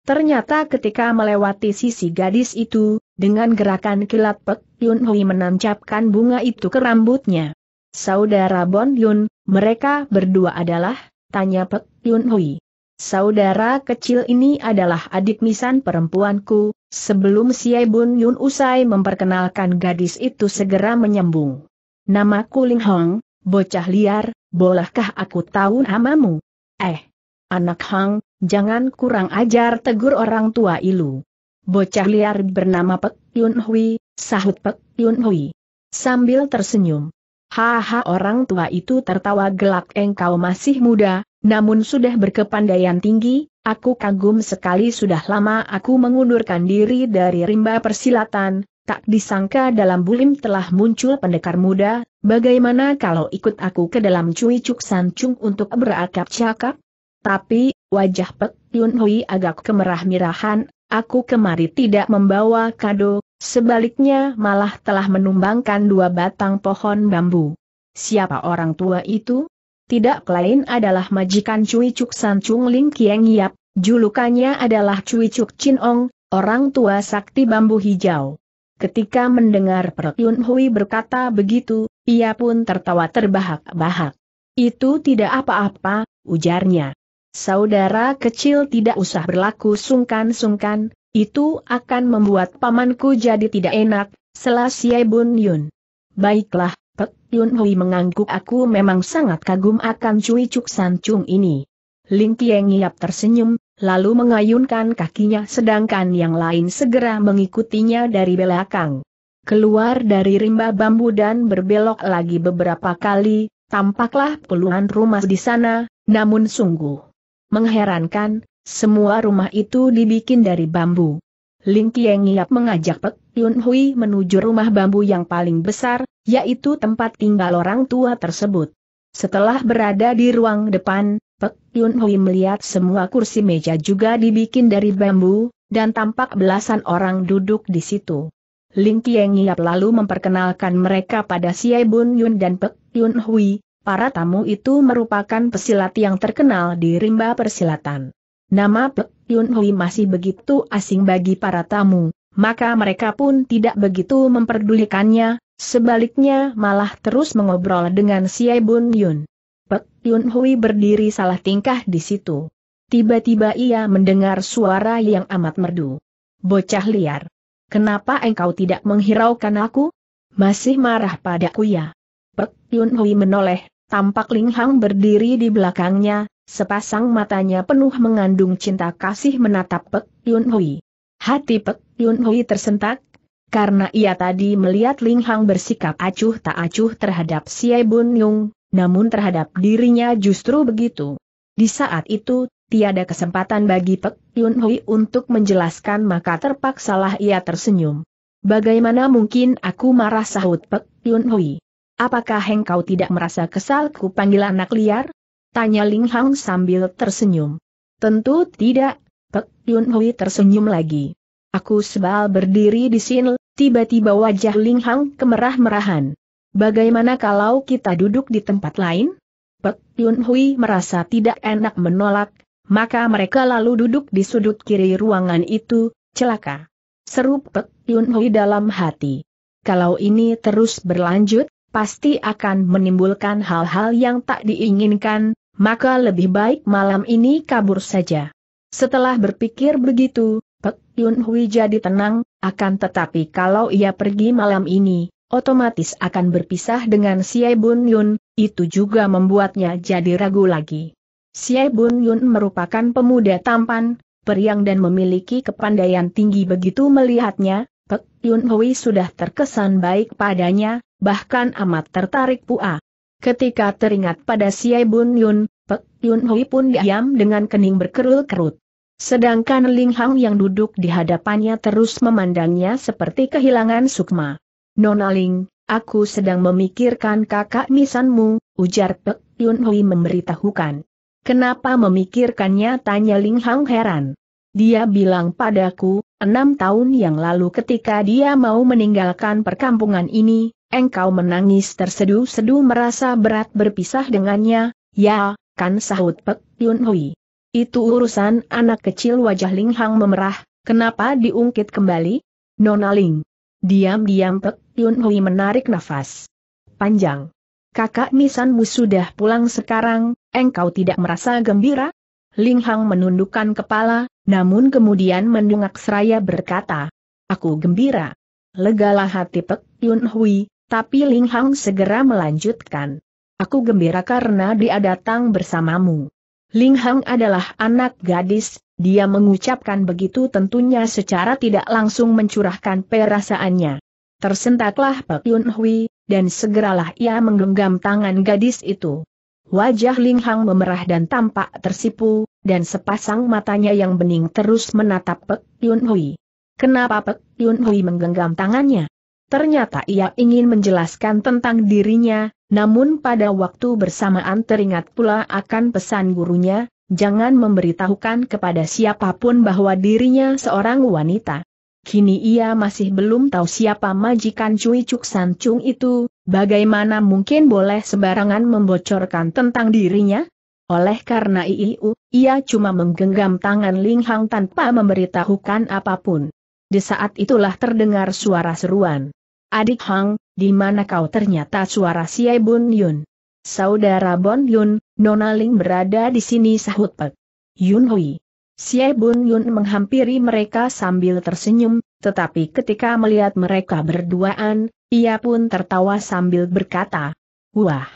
Speaker 1: Ternyata ketika melewati sisi gadis itu, dengan gerakan kilat Pek Yun Hui menancapkan bunga itu ke rambutnya. Saudara Bon Yun, mereka berdua adalah, tanya Pek Yun Hui. Saudara kecil ini adalah adik misan perempuanku, sebelum Siai Bon Yun usai memperkenalkan gadis itu segera menyambung. Namaku Ling Hong, bocah liar, bolehkah aku tahu namamu? Eh, anak Hong, jangan kurang ajar tegur orang tua ilu. Bocah liar bernama Pek Yun Hui, sahut Pek Yun Hui. Sambil tersenyum. Haha orang tua itu tertawa gelak engkau masih muda, namun sudah berkepandaian tinggi, aku kagum sekali sudah lama aku mengundurkan diri dari rimba persilatan, tak disangka dalam bulim telah muncul pendekar muda, bagaimana kalau ikut aku ke dalam cuy cuk sancung untuk berakap cakap? Tapi, wajah Pek Yun Hui agak kemerah-mirahan, Aku kemari tidak membawa kado, sebaliknya malah telah menumbangkan dua batang pohon bambu. Siapa orang tua itu? Tidak lain adalah majikan Cui Cuk San Chung Ling Kiang Yap, julukannya adalah Cui Cuk Chin Ong, orang tua sakti bambu hijau. Ketika mendengar Perk Yun Hui berkata begitu, ia pun tertawa terbahak-bahak. Itu tidak apa-apa, ujarnya. Saudara kecil tidak usah berlaku sungkan-sungkan, itu akan membuat pamanku jadi tidak enak, selasiai Bun Yun. Baiklah, Pek Yun Hui mengangguk aku memang sangat kagum akan Cui Cuk San Chung ini. Ling Kieng Yap tersenyum, lalu mengayunkan kakinya sedangkan yang lain segera mengikutinya dari belakang. Keluar dari rimba bambu dan berbelok lagi beberapa kali, tampaklah puluhan rumah di sana, namun sungguh Mengherankan, semua rumah itu dibikin dari bambu. Ling Kieng Yap mengajak Pek Yun Hui menuju rumah bambu yang paling besar, yaitu tempat tinggal orang tua tersebut. Setelah berada di ruang depan, Pek Yun Hui melihat semua kursi meja juga dibikin dari bambu, dan tampak belasan orang duduk di situ. Ling Kieng Yap lalu memperkenalkan mereka pada Siai Bun Yun dan Pek Yun Hui, Para tamu itu merupakan pesilat yang terkenal di rimba persilatan. Nama Pek Yun Hui masih begitu asing bagi para tamu, maka mereka pun tidak begitu memperdulikannya, sebaliknya malah terus mengobrol dengan Si Bun Yun. Pek Yun Hui berdiri salah tingkah di situ. Tiba-tiba ia mendengar suara yang amat merdu. Bocah liar. Kenapa engkau tidak menghiraukan aku? Masih marah padaku ya? Pek Yun Hui menoleh Tampak Ling Hang berdiri di belakangnya, sepasang matanya penuh mengandung cinta kasih menatap Pek Yun Hui. Hati Pek Yun Hui tersentak, karena ia tadi melihat Ling Hang bersikap acuh tak acuh terhadap Siai Bun Yung, namun terhadap dirinya justru begitu. Di saat itu, tiada kesempatan bagi Pek Yun Hui untuk menjelaskan maka terpaksalah ia tersenyum. Bagaimana mungkin aku marah sahut Pek Yun Hui? Apakah engkau tidak merasa kesal ku panggil anak liar? Tanya Ling Hang sambil tersenyum. Tentu tidak, Pek Yun Hui tersenyum lagi. Aku sebal berdiri di sini, tiba-tiba wajah Ling Hang kemerah-merahan. Bagaimana kalau kita duduk di tempat lain? Pek Yun Hui merasa tidak enak menolak, maka mereka lalu duduk di sudut kiri ruangan itu, celaka. Seru Pek Yun Hui dalam hati. Kalau ini terus berlanjut, pasti akan menimbulkan hal-hal yang tak diinginkan, maka lebih baik malam ini kabur saja. Setelah berpikir begitu, Pek Yun Hui jadi tenang, akan tetapi kalau ia pergi malam ini, otomatis akan berpisah dengan Si Bun Yun, itu juga membuatnya jadi ragu lagi. Si Bun Yun merupakan pemuda tampan, periang dan memiliki kepandaian tinggi begitu melihatnya, Pek Yun Hui sudah terkesan baik padanya, bahkan amat tertarik pua. Ketika teringat pada Siai Bun Yun, Pek Yun Hui pun diam dengan kening berkerut-kerut. Sedangkan Ling Hang yang duduk di hadapannya terus memandangnya seperti kehilangan sukma. Nona Ling, aku sedang memikirkan kakak misanmu, ujar Pek Yun Hui memberitahukan. Kenapa memikirkannya tanya Ling Hang heran. Dia bilang padaku, enam tahun yang lalu ketika dia mau meninggalkan perkampungan ini, engkau menangis tersedu-sedu merasa berat berpisah dengannya, ya, kan sahut Pek Yun Hui. Itu urusan anak kecil wajah Ling Hang memerah, kenapa diungkit kembali? Nona Ling. Diam-diam Pek Yun Hui menarik nafas. Panjang. Kakak nisanmu sudah pulang sekarang, engkau tidak merasa gembira? Ling Hang menundukkan kepala, namun kemudian mendungak seraya berkata, Aku gembira. Legalah hati Pek Yun Hui, tapi Ling Hang segera melanjutkan. Aku gembira karena dia datang bersamamu. Ling Hang adalah anak gadis, dia mengucapkan begitu tentunya secara tidak langsung mencurahkan perasaannya. Tersentaklah Pak Yun Hui, dan segeralah ia menggenggam tangan gadis itu. Wajah Ling Hang memerah dan tampak tersipu, dan sepasang matanya yang bening terus menatap Pek Yun Hui. Kenapa Pek Yun Hui menggenggam tangannya? Ternyata ia ingin menjelaskan tentang dirinya, namun pada waktu bersamaan teringat pula akan pesan gurunya, jangan memberitahukan kepada siapapun bahwa dirinya seorang wanita. Kini ia masih belum tahu siapa majikan Cui Cuk San Chung itu, bagaimana mungkin boleh sembarangan membocorkan tentang dirinya? Oleh karena itu, ia cuma menggenggam tangan Ling Hang tanpa memberitahukan apapun. Di saat itulah terdengar suara seruan. Adik Hang, di mana kau ternyata suara Siai Bun Yun? Saudara Bon Yun, Nona Ling berada di sini sahut Pek. Yun Hui. Siai Bun Yun menghampiri mereka sambil tersenyum, tetapi ketika melihat mereka berduaan, ia pun tertawa sambil berkata, Wah!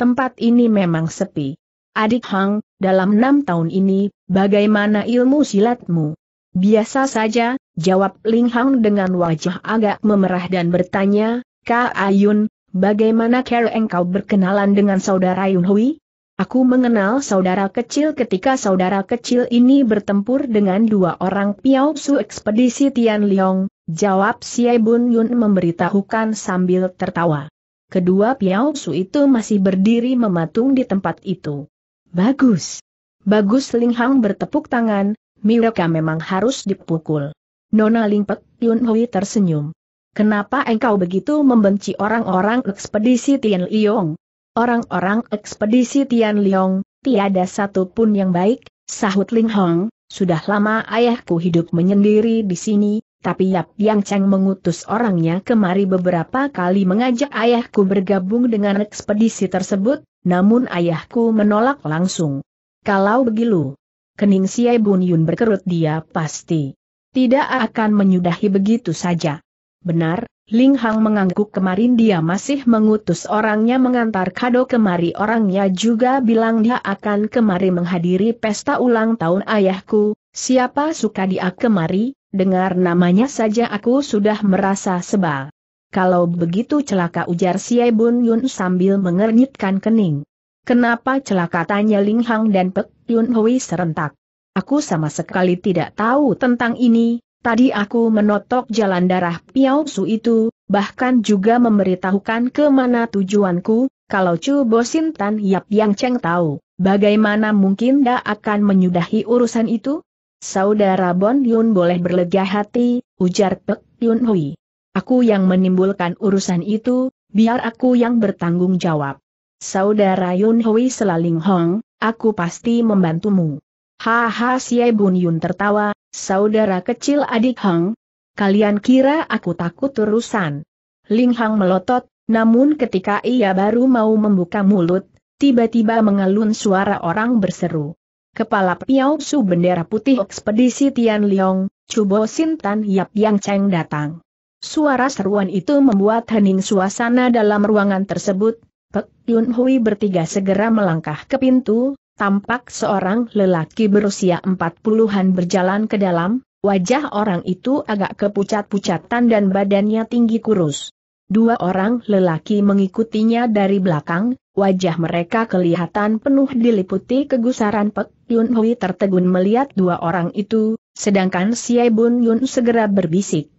Speaker 1: Tempat ini memang sepi. Adik Hang, dalam enam tahun ini, bagaimana ilmu silatmu? Biasa saja, jawab Ling Hang dengan wajah agak memerah dan bertanya, Kak Ayun, bagaimana cara engkau berkenalan dengan saudara Yun Hui? Aku mengenal saudara kecil ketika saudara kecil ini bertempur dengan dua orang Piao Su ekspedisi Tian Liong, jawab Xie Bun Yun memberitahukan sambil tertawa. Kedua Piao Su itu masih berdiri mematung di tempat itu. Bagus. Bagus Ling Hang bertepuk tangan, mereka memang harus dipukul. Nona Lingpek Yun Hui tersenyum. Kenapa engkau begitu membenci orang-orang ekspedisi Tian Liong? Orang-orang ekspedisi Tian Liong, tiada satu pun yang baik, sahut Ling Hong, sudah lama ayahku hidup menyendiri di sini, tapi Yap Yang Cheng mengutus orangnya kemari beberapa kali mengajak ayahku bergabung dengan ekspedisi tersebut, namun ayahku menolak langsung. Kalau begitu, kening Xie Bun Yun berkerut dia pasti. Tidak akan menyudahi begitu saja. Benar, Ling Hang mengangguk kemarin dia masih mengutus orangnya mengantar kado kemari orangnya juga bilang dia akan kemari menghadiri pesta ulang tahun ayahku, siapa suka dia kemari, dengar namanya saja aku sudah merasa sebal. Kalau begitu celaka ujar si Bun Yun sambil mengernyitkan kening. Kenapa celaka tanya Ling Hang dan Pek Yun Hui serentak. Aku sama sekali tidak tahu tentang ini, tadi aku menotok jalan darah Piao Su itu, bahkan juga memberitahukan ke mana tujuanku, kalau Chu Bosin Tan Yap Yang Cheng tahu, bagaimana mungkin dia akan menyudahi urusan itu? Saudara Bon Yun boleh berlega hati, ujar Pek Yun Hui. Aku yang menimbulkan urusan itu, biar aku yang bertanggung jawab. Saudara Yun Hui Selaling Hong, aku pasti membantumu. Haha Xie Bun Yun tertawa, saudara kecil adik Hang. Kalian kira aku takut terusan. Ling Hang melotot, namun ketika ia baru mau membuka mulut, tiba-tiba mengalun suara orang berseru. Kepala Piao Su bendera putih ekspedisi Tian Liong, Cubo Sintan Yap Yang Cheng datang. Suara seruan itu membuat hening suasana dalam ruangan tersebut, Pek Yun Hui bertiga segera melangkah ke pintu, tampak seorang lelaki berusia empat puluhan berjalan ke dalam, wajah orang itu agak kepucat-pucatan dan badannya tinggi kurus. Dua orang lelaki mengikutinya dari belakang, wajah mereka kelihatan penuh diliputi kegusaran Pek Yun Hui tertegun melihat dua orang itu, sedangkan Si Bun Yun segera berbisik.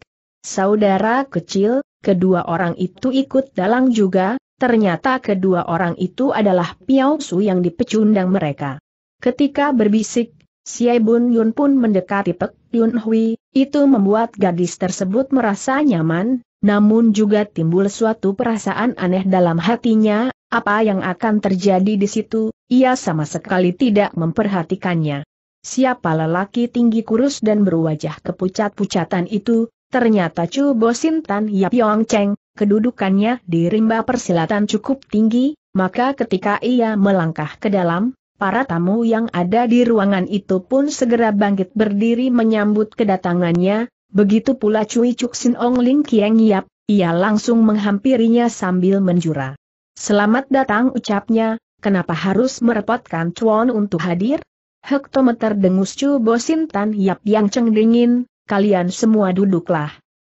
Speaker 1: Saudara kecil, kedua orang itu ikut dalang juga, Ternyata kedua orang itu adalah Piao Su yang dipecundang mereka. Ketika berbisik, Siai Bun Yun pun mendekati Pek Yun Hui, itu membuat gadis tersebut merasa nyaman, namun juga timbul suatu perasaan aneh dalam hatinya, apa yang akan terjadi di situ, ia sama sekali tidak memperhatikannya. Siapa lelaki tinggi kurus dan berwajah kepucat-pucatan itu, ternyata Chu Bosintan Yap Yong Cheng, kedudukannya di rimba persilatan cukup tinggi, maka ketika ia melangkah ke dalam, para tamu yang ada di ruangan itu pun segera bangkit berdiri menyambut kedatangannya, begitu pula Cui Cuk Sin Ong Ling Kieng Yap, ia langsung menghampirinya sambil menjura. Selamat datang ucapnya, kenapa harus merepotkan Chuan untuk hadir? Hektometer dengus Chu Bosin Tan Yap yang ceng dingin, kalian semua duduklah.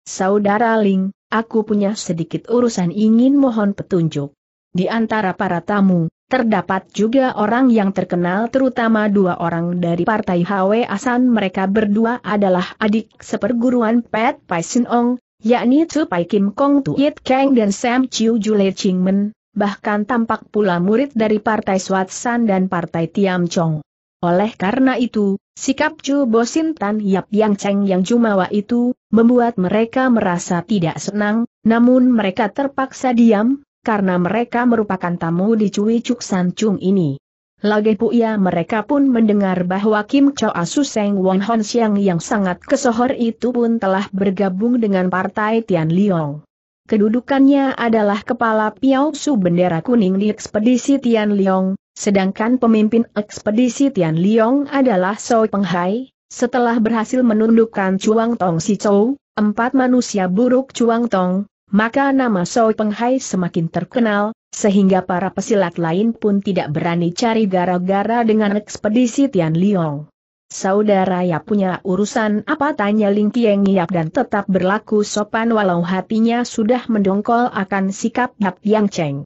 Speaker 1: Saudara Ling, aku punya sedikit urusan ingin mohon petunjuk. Di antara para tamu, terdapat juga orang yang terkenal terutama dua orang dari partai HW Asan mereka berdua adalah adik seperguruan Pat Pai Sin Ong, yakni Tsu Pai Kim Kong Yit Kang dan Sam Chiu Jule Ching Men, bahkan tampak pula murid dari partai San dan partai Tiam Chong. Oleh karena itu, sikap Chu Bosin Tan Yap Yang Cheng Yang Jumawa itu, membuat mereka merasa tidak senang, namun mereka terpaksa diam, karena mereka merupakan tamu di Cui Cuk San Chung ini. Lagi ya mereka pun mendengar bahwa Kim Choa Suseng Won Hon Siang yang sangat kesohor itu pun telah bergabung dengan partai Tian Liong. Kedudukannya adalah kepala Piao Su bendera kuning di ekspedisi Tian Liong, sedangkan pemimpin ekspedisi Tian Liong adalah Soi Penghai. Setelah berhasil menundukkan Chuang Tong Si Chou, empat manusia buruk Chuang Tong, maka nama Soi Penghai semakin terkenal, sehingga para pesilat lain pun tidak berani cari gara-gara dengan ekspedisi Tian Liong. Saudara ya punya urusan apa tanya Ling Tieng Yap dan tetap berlaku sopan walau hatinya sudah mendongkol akan sikap Yap Yang Cheng.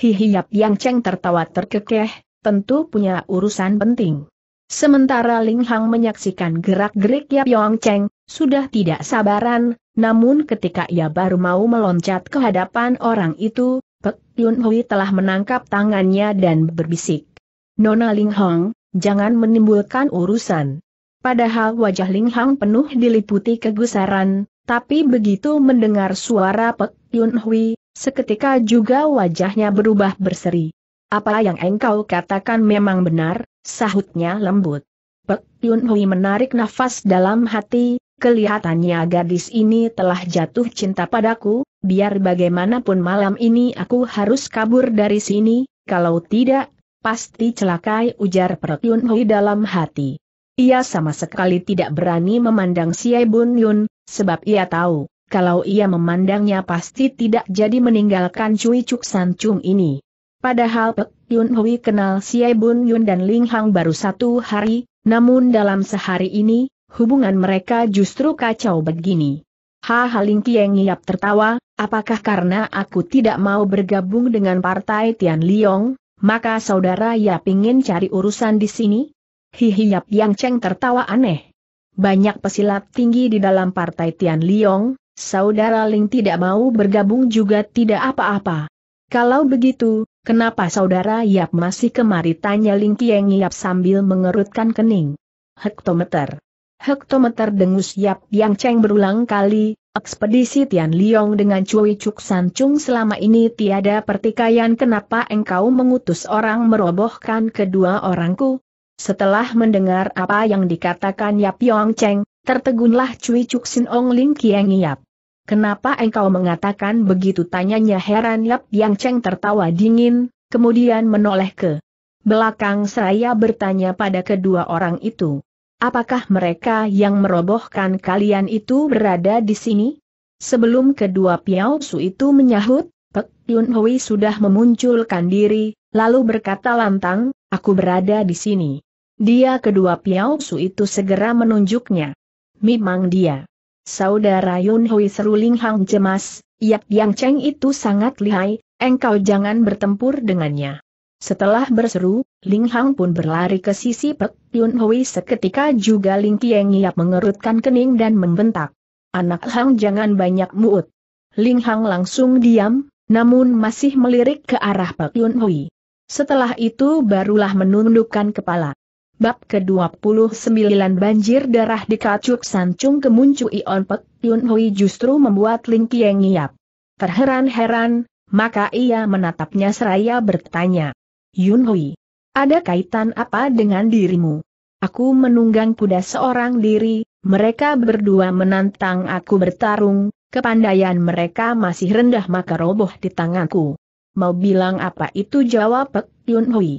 Speaker 1: Hihi Yap Yang Cheng tertawa terkekeh, tentu punya urusan penting. Sementara Ling Hang menyaksikan gerak-gerik Yap Yang Cheng, sudah tidak sabaran, namun ketika ia baru mau meloncat ke hadapan orang itu, Pek Yun Hui telah menangkap tangannya dan berbisik. Nona Ling Hong, jangan menimbulkan urusan. Padahal wajah Ling Hang penuh diliputi kegusaran, tapi begitu mendengar suara Pek Yun Hui, seketika juga wajahnya berubah berseri. Apa yang engkau katakan memang benar, sahutnya lembut. Pek Yun Hui menarik nafas dalam hati, kelihatannya gadis ini telah jatuh cinta padaku, biar bagaimanapun malam ini aku harus kabur dari sini, kalau tidak, Pasti celakai ujar Perut Yun Hui dalam hati. Ia sama sekali tidak berani memandang si Bun Yun, sebab ia tahu, kalau ia memandangnya pasti tidak jadi meninggalkan Cui Cuk San Chung ini. Padahal Pek Yun Hui kenal si Bun Yun dan Ling Hang baru satu hari, namun dalam sehari ini, hubungan mereka justru kacau begini. Haha Ling Kieng Yap tertawa, apakah karena aku tidak mau bergabung dengan partai Tian Liong? Maka saudara ya pingin cari urusan di sini? Hihi Yap Yang Cheng tertawa aneh. Banyak pesilat tinggi di dalam partai Tian Liong, saudara Ling tidak mau bergabung juga tidak apa-apa. Kalau begitu, kenapa saudara Yap masih kemari tanya Ling Tieng Yap sambil mengerutkan kening? Hektometer Hektometer dengus Yap Yang Cheng berulang kali, ekspedisi Tian Liong dengan Cui Cuk San Chung selama ini tiada pertikaian kenapa engkau mengutus orang merobohkan kedua orangku. Setelah mendengar apa yang dikatakan Yap Yong Cheng, tertegunlah Cui Cuk Sin Ong Ling Kiang Yap. Kenapa engkau mengatakan begitu tanyanya heran Yap Yang Cheng tertawa dingin, kemudian menoleh ke belakang seraya bertanya pada kedua orang itu. Apakah mereka yang merobohkan kalian itu berada di sini? Sebelum kedua Piao Su itu menyahut, Pek Yun Hui sudah memunculkan diri, lalu berkata lantang, aku berada di sini. Dia kedua Piao Su itu segera menunjuknya. Memang dia. Saudara Yun Hui seruling hang jemas, Yak Yang Cheng itu sangat lihai, engkau jangan bertempur dengannya. Setelah berseru, Ling Hang pun berlari ke sisi Pek Yun Hui seketika juga Ling Tieng Yap mengerutkan kening dan membentak. Anak Hang jangan banyak muut. Ling Hang langsung diam, namun masih melirik ke arah Pek Yun Hui. Setelah itu barulah menundukkan kepala. Bab ke-29 Banjir Darah di Kacuk Sancung Kemuncui On Pek Yun Hui justru membuat Ling Tieng Yap. Terheran-heran, maka ia menatapnya seraya bertanya. Yun Hui. Ada kaitan apa dengan dirimu? Aku menunggang kuda seorang diri, mereka berdua menantang aku bertarung, kepandaian mereka masih rendah maka roboh di tanganku. Mau bilang apa itu jawab Pek Yun Hui.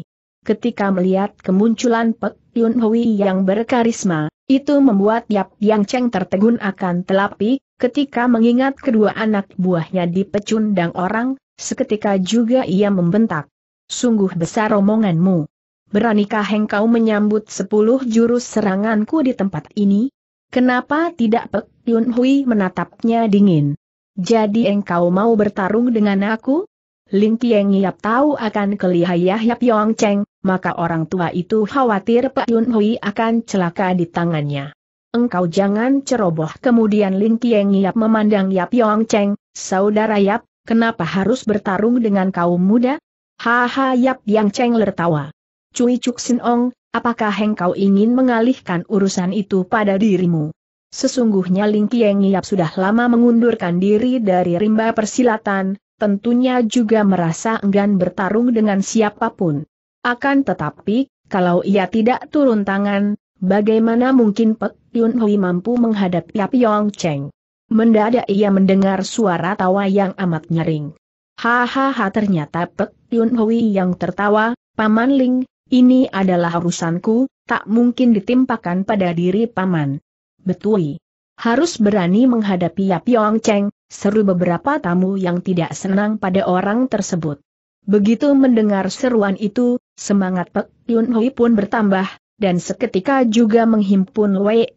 Speaker 1: Ketika melihat kemunculan Pek Yun Hui yang berkarisma, itu membuat Yap Yang Cheng tertegun akan telapi, ketika mengingat kedua anak buahnya dipecundang orang, seketika juga ia membentak. Sungguh besar omonganmu. Beranikah engkau menyambut sepuluh jurus seranganku di tempat ini? Kenapa tidak Pek Yun Hui menatapnya dingin? Jadi engkau mau bertarung dengan aku? Ling Tieng Yap tahu akan kelihayah Yap Yong Cheng, maka orang tua itu khawatir Pak Yun Hui akan celaka di tangannya. Engkau jangan ceroboh. Kemudian Ling Tieng Yap memandang Yap Yong Cheng, saudara Yap, kenapa harus bertarung dengan kaum muda? Haha Yap Yang Cheng tertawa. Cui Cuk Sin Ong, apakah engkau ingin mengalihkan urusan itu pada dirimu? Sesungguhnya Ling Kieng Yap sudah lama mengundurkan diri dari rimba persilatan, tentunya juga merasa enggan bertarung dengan siapapun. Akan tetapi, kalau ia tidak turun tangan, bagaimana mungkin Pek Yun Hui mampu menghadapi Yap Yong Cheng? Mendadak ia mendengar suara tawa yang amat nyering. Hahaha ternyata Pek Yun Hui yang tertawa, Paman Ling, ini adalah urusanku, tak mungkin ditimpakan pada diri Paman. Betul, Harus berani menghadapi Yap Yong Cheng, seru beberapa tamu yang tidak senang pada orang tersebut. Begitu mendengar seruan itu, semangat Pek Yun Hui pun bertambah, dan seketika juga menghimpun Wei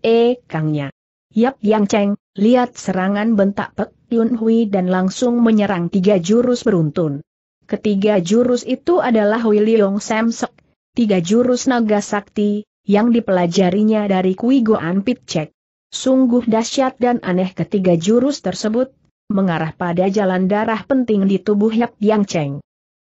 Speaker 1: Kangnya. Yap Yang Cheng, Lihat serangan bentak Pek Yun Hui dan langsung menyerang tiga jurus beruntun. Ketiga jurus itu adalah Hui Leong Sam Sek, tiga jurus naga sakti, yang dipelajarinya dari Kui Goan Chek. Sungguh dahsyat dan aneh ketiga jurus tersebut, mengarah pada jalan darah penting di tubuh Yap Yang Cheng.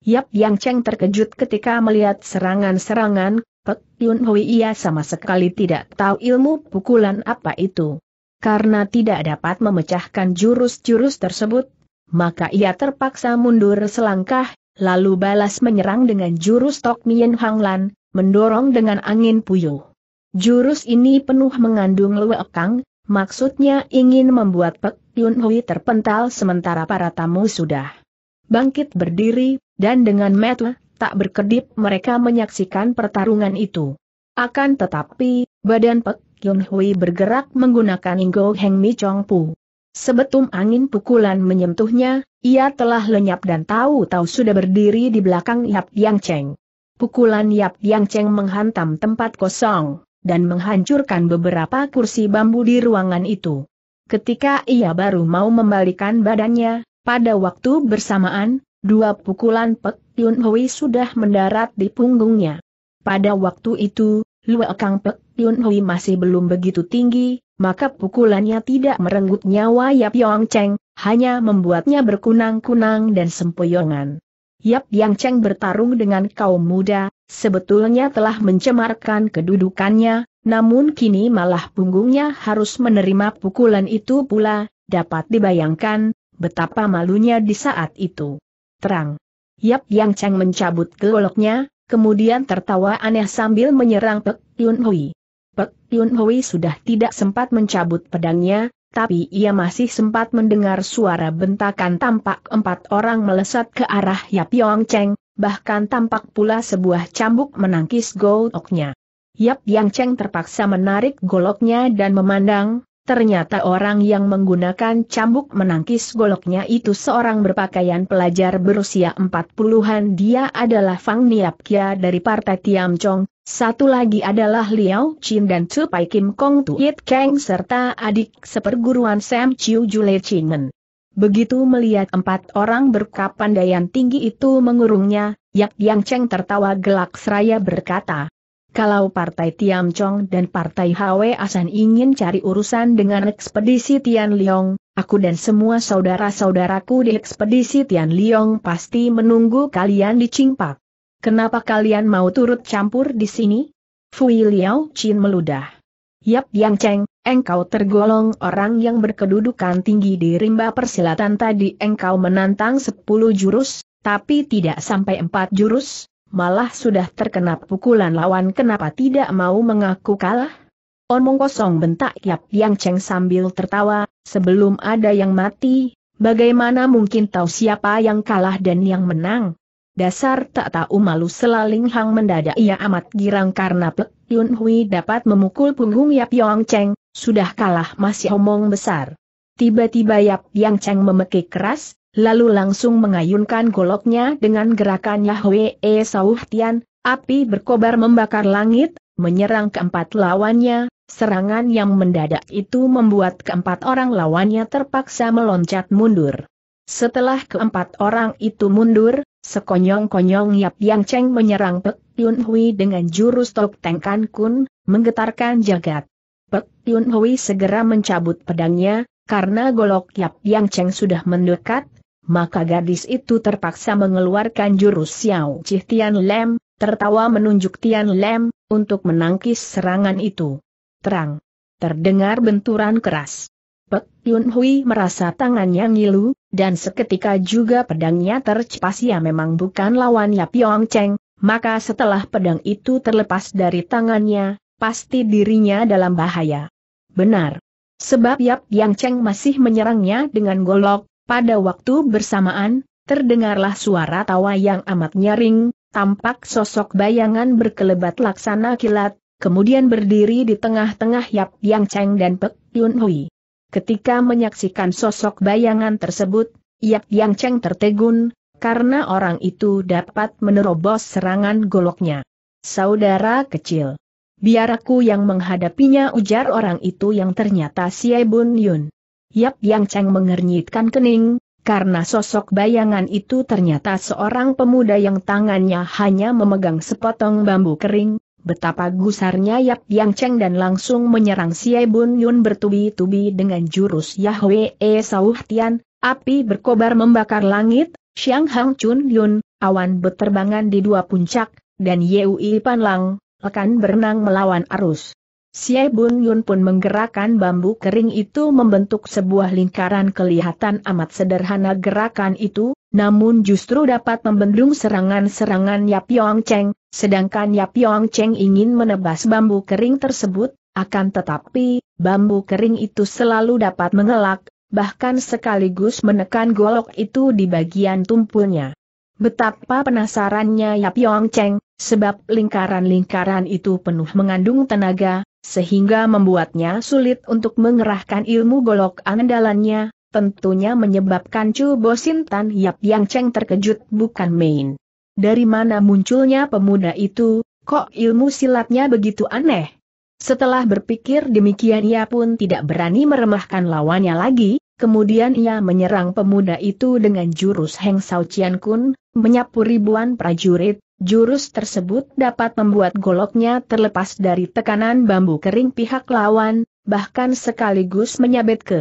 Speaker 1: Yap Yang Cheng terkejut ketika melihat serangan-serangan, Pek Yun Hui ia sama sekali tidak tahu ilmu pukulan apa itu karena tidak dapat memecahkan jurus-jurus tersebut, maka ia terpaksa mundur selangkah, lalu balas menyerang dengan jurus Tok Mien Hang Lan, mendorong dengan angin puyuh. Jurus ini penuh mengandung lewekang, maksudnya ingin membuat Pek Yun Hui terpental sementara para tamu sudah bangkit berdiri, dan dengan metu, tak berkedip mereka menyaksikan pertarungan itu. Akan tetapi, badan Pek Yun Hui bergerak menggunakan Ingo Heng Mi Chong Pu. Sebetum angin pukulan menyentuhnya, ia telah lenyap dan tahu-tahu sudah berdiri di belakang Yap Yang Cheng. Pukulan Yap Yang Cheng menghantam tempat kosong, dan menghancurkan beberapa kursi bambu di ruangan itu. Ketika ia baru mau membalikan badannya, pada waktu bersamaan, dua pukulan Pek Yun Hui sudah mendarat di punggungnya. Pada waktu itu, Lue Kang Pek Yun Hui masih belum begitu tinggi, maka pukulannya tidak merenggut nyawa Yap Yong Cheng, hanya membuatnya berkunang-kunang dan sempoyongan. Yap Yang Cheng bertarung dengan kaum muda, sebetulnya telah mencemarkan kedudukannya, namun kini malah punggungnya harus menerima pukulan itu pula, dapat dibayangkan, betapa malunya di saat itu. Terang. Yap Yang Cheng mencabut goloknya, kemudian tertawa aneh sambil menyerang Pek Yun Hui. Pek Yun Hui sudah tidak sempat mencabut pedangnya, tapi ia masih sempat mendengar suara bentakan tampak empat orang melesat ke arah Yap Yong Cheng, bahkan tampak pula sebuah cambuk menangkis goloknya. Yap Yang Cheng terpaksa menarik goloknya dan memandang, Ternyata orang yang menggunakan cambuk menangkis goloknya itu seorang berpakaian pelajar berusia empat puluhan. Dia adalah Fang Niap Kia dari Partai Tiam Chong, satu lagi adalah Liao Chin dan Chu Pai Kim Kong Tuit Kang serta adik seperguruan Sam Chiu Jule Chin Begitu melihat empat orang berkapandayan tinggi itu mengurungnya, Yap Yang Cheng tertawa gelak seraya berkata, kalau Partai Tiam Chong dan Partai Hwe Asan ingin cari urusan dengan ekspedisi Tian Liong, aku dan semua saudara-saudaraku di ekspedisi Tian Liong pasti menunggu kalian di Cingpak. Kenapa kalian mau turut campur di sini? Fui Liao Chin meludah. Yap Yang Cheng, engkau tergolong orang yang berkedudukan tinggi di rimba persilatan tadi engkau menantang 10 jurus, tapi tidak sampai 4 jurus, malah sudah terkena pukulan lawan kenapa tidak mau mengaku kalah? Omong kosong bentak Yap Yang Cheng sambil tertawa, sebelum ada yang mati, bagaimana mungkin tahu siapa yang kalah dan yang menang? Dasar tak tahu malu selaling hang mendadak ia amat girang karena Pek Yun Hui dapat memukul punggung Yap Yang Cheng, sudah kalah masih omong besar. Tiba-tiba Yap Yang Cheng memekik keras, lalu langsung mengayunkan goloknya dengan gerakan Yahweh Esau Tian, api berkobar membakar langit, menyerang keempat lawannya, serangan yang mendadak itu membuat keempat orang lawannya terpaksa meloncat mundur. Setelah keempat orang itu mundur, sekonyong-konyong Yap Yang Cheng menyerang Pek Yun Hui dengan jurus Tok Teng Kan Kun, menggetarkan jagat. Pek Yun Hui segera mencabut pedangnya, karena golok Yap Yang Cheng sudah mendekat, maka gadis itu terpaksa mengeluarkan jurus Xiao Cih Tian Lem, tertawa menunjuk Tian Lem, untuk menangkis serangan itu. Terang. Terdengar benturan keras. Pek Yun Hui merasa tangannya ngilu, dan seketika juga pedangnya tercepas ya memang bukan lawannya Pyong Cheng, maka setelah pedang itu terlepas dari tangannya, pasti dirinya dalam bahaya. Benar. Sebab Yap Yang Cheng masih menyerangnya dengan golok, pada waktu bersamaan, terdengarlah suara tawa yang amat nyaring, tampak sosok bayangan berkelebat laksana kilat, kemudian berdiri di tengah-tengah Yap Yang Cheng dan Pek Yun Hui. Ketika menyaksikan sosok bayangan tersebut, Yap Yang Cheng tertegun, karena orang itu dapat menerobos serangan goloknya. Saudara kecil. Biar aku yang menghadapinya ujar orang itu yang ternyata Bun Yun. Yap Yang Cheng mengernyitkan kening, karena sosok bayangan itu ternyata seorang pemuda yang tangannya hanya memegang sepotong bambu kering, betapa gusarnya Yap Yang Cheng dan langsung menyerang Siai Bun Yun bertubi-tubi dengan jurus Yahweh e Sauh Tian, api berkobar membakar langit, Xiang Hang Chun Yun, awan beterbangan di dua puncak, dan Yui Lang lekan berenang melawan arus. Xie Bun Yun pun menggerakkan bambu kering itu membentuk sebuah lingkaran kelihatan amat sederhana gerakan itu, namun justru dapat membendung serangan-serangan Yap Yong Cheng, sedangkan Yap Yong Cheng ingin menebas bambu kering tersebut, akan tetapi, bambu kering itu selalu dapat mengelak, bahkan sekaligus menekan golok itu di bagian tumpulnya. Betapa penasarannya Yap Yong Cheng, sebab lingkaran-lingkaran itu penuh mengandung tenaga, sehingga membuatnya sulit untuk mengerahkan ilmu golok andalannya, tentunya menyebabkan Chu Bosintan Yap Yang Cheng terkejut bukan main. Dari mana munculnya pemuda itu, kok ilmu silatnya begitu aneh? Setelah berpikir demikian ia pun tidak berani meremehkan lawannya lagi, Kemudian ia menyerang pemuda itu dengan jurus Heng Sao Chian Kun, menyapu ribuan prajurit, jurus tersebut dapat membuat goloknya terlepas dari tekanan bambu kering pihak lawan, bahkan sekaligus menyabet ke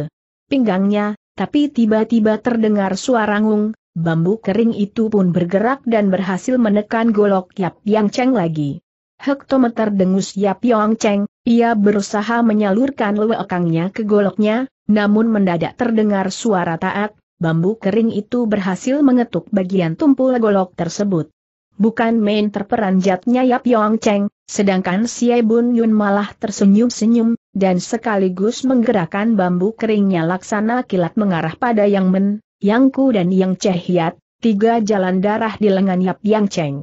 Speaker 1: pinggangnya, tapi tiba-tiba terdengar suara ngung, bambu kering itu pun bergerak dan berhasil menekan golok Yap Yang Cheng lagi. Hektometer dengus Yap Yang Cheng, ia berusaha menyalurkan lewekangnya ke goloknya, namun mendadak terdengar suara taat, bambu kering itu berhasil mengetuk bagian tumpul golok tersebut. Bukan main terperanjatnya Yap Yong Cheng, sedangkan si Bun Yun malah tersenyum-senyum, dan sekaligus menggerakkan bambu keringnya laksana kilat mengarah pada Yang Men, Yang Ku dan Yang Cehiat, tiga jalan darah di lengan Yap Yang Cheng.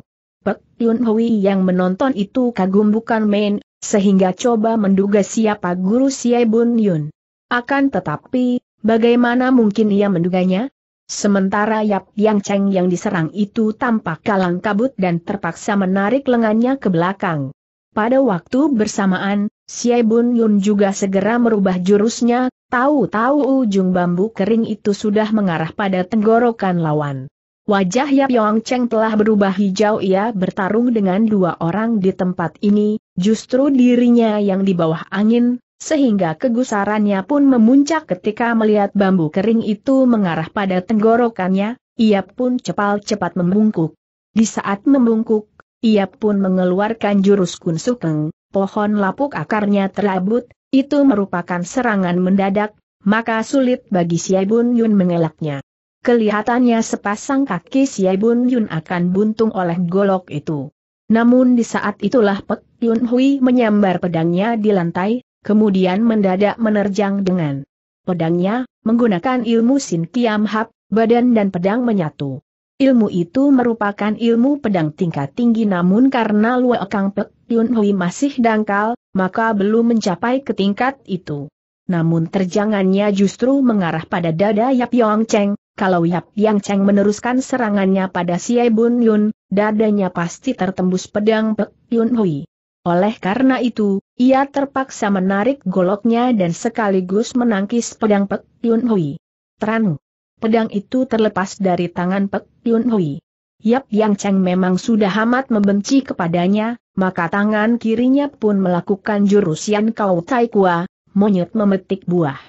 Speaker 1: Pek Yun Hui yang menonton itu kagum bukan main, sehingga coba menduga siapa guru si Bun Yun. Akan tetapi, bagaimana mungkin ia menduganya? Sementara Yap Yang Cheng yang diserang itu tampak kalang kabut dan terpaksa menarik lengannya ke belakang. Pada waktu bersamaan, Xie Bun Yun juga segera merubah jurusnya, tahu-tahu ujung bambu kering itu sudah mengarah pada tenggorokan lawan. Wajah Yap Yang Cheng telah berubah hijau ia bertarung dengan dua orang di tempat ini, justru dirinya yang di bawah angin, sehingga kegusarannya pun memuncak ketika melihat bambu kering itu mengarah pada tenggorokannya, ia pun cepat-cepat membungkuk. Di saat membungkuk, ia pun mengeluarkan jurus kun sukeng. pohon lapuk akarnya terabut, itu merupakan serangan mendadak, maka sulit bagi Siabun Yun mengelaknya. Kelihatannya sepasang kaki Siabun Yun akan buntung oleh golok itu. Namun di saat itulah Pek Yun Hui menyambar pedangnya di lantai, kemudian mendadak menerjang dengan pedangnya, menggunakan ilmu Sin Kiam Hap, badan dan pedang menyatu. Ilmu itu merupakan ilmu pedang tingkat tinggi namun karena Luo Kang Pek Yun Hui masih dangkal, maka belum mencapai ke tingkat itu. Namun terjangannya justru mengarah pada dada Yap Yong Cheng, kalau Yap Yang Cheng meneruskan serangannya pada Xie Bun Yun, dadanya pasti tertembus pedang Pek Yun Hui. Oleh karena itu, ia terpaksa menarik goloknya dan sekaligus menangkis pedang Pek Yun Hui. Terang. Pedang itu terlepas dari tangan Pek Yun Hui. Yap Yang Cheng memang sudah amat membenci kepadanya, maka tangan kirinya pun melakukan jurus Yan Kau Tai Kua, monyet memetik buah.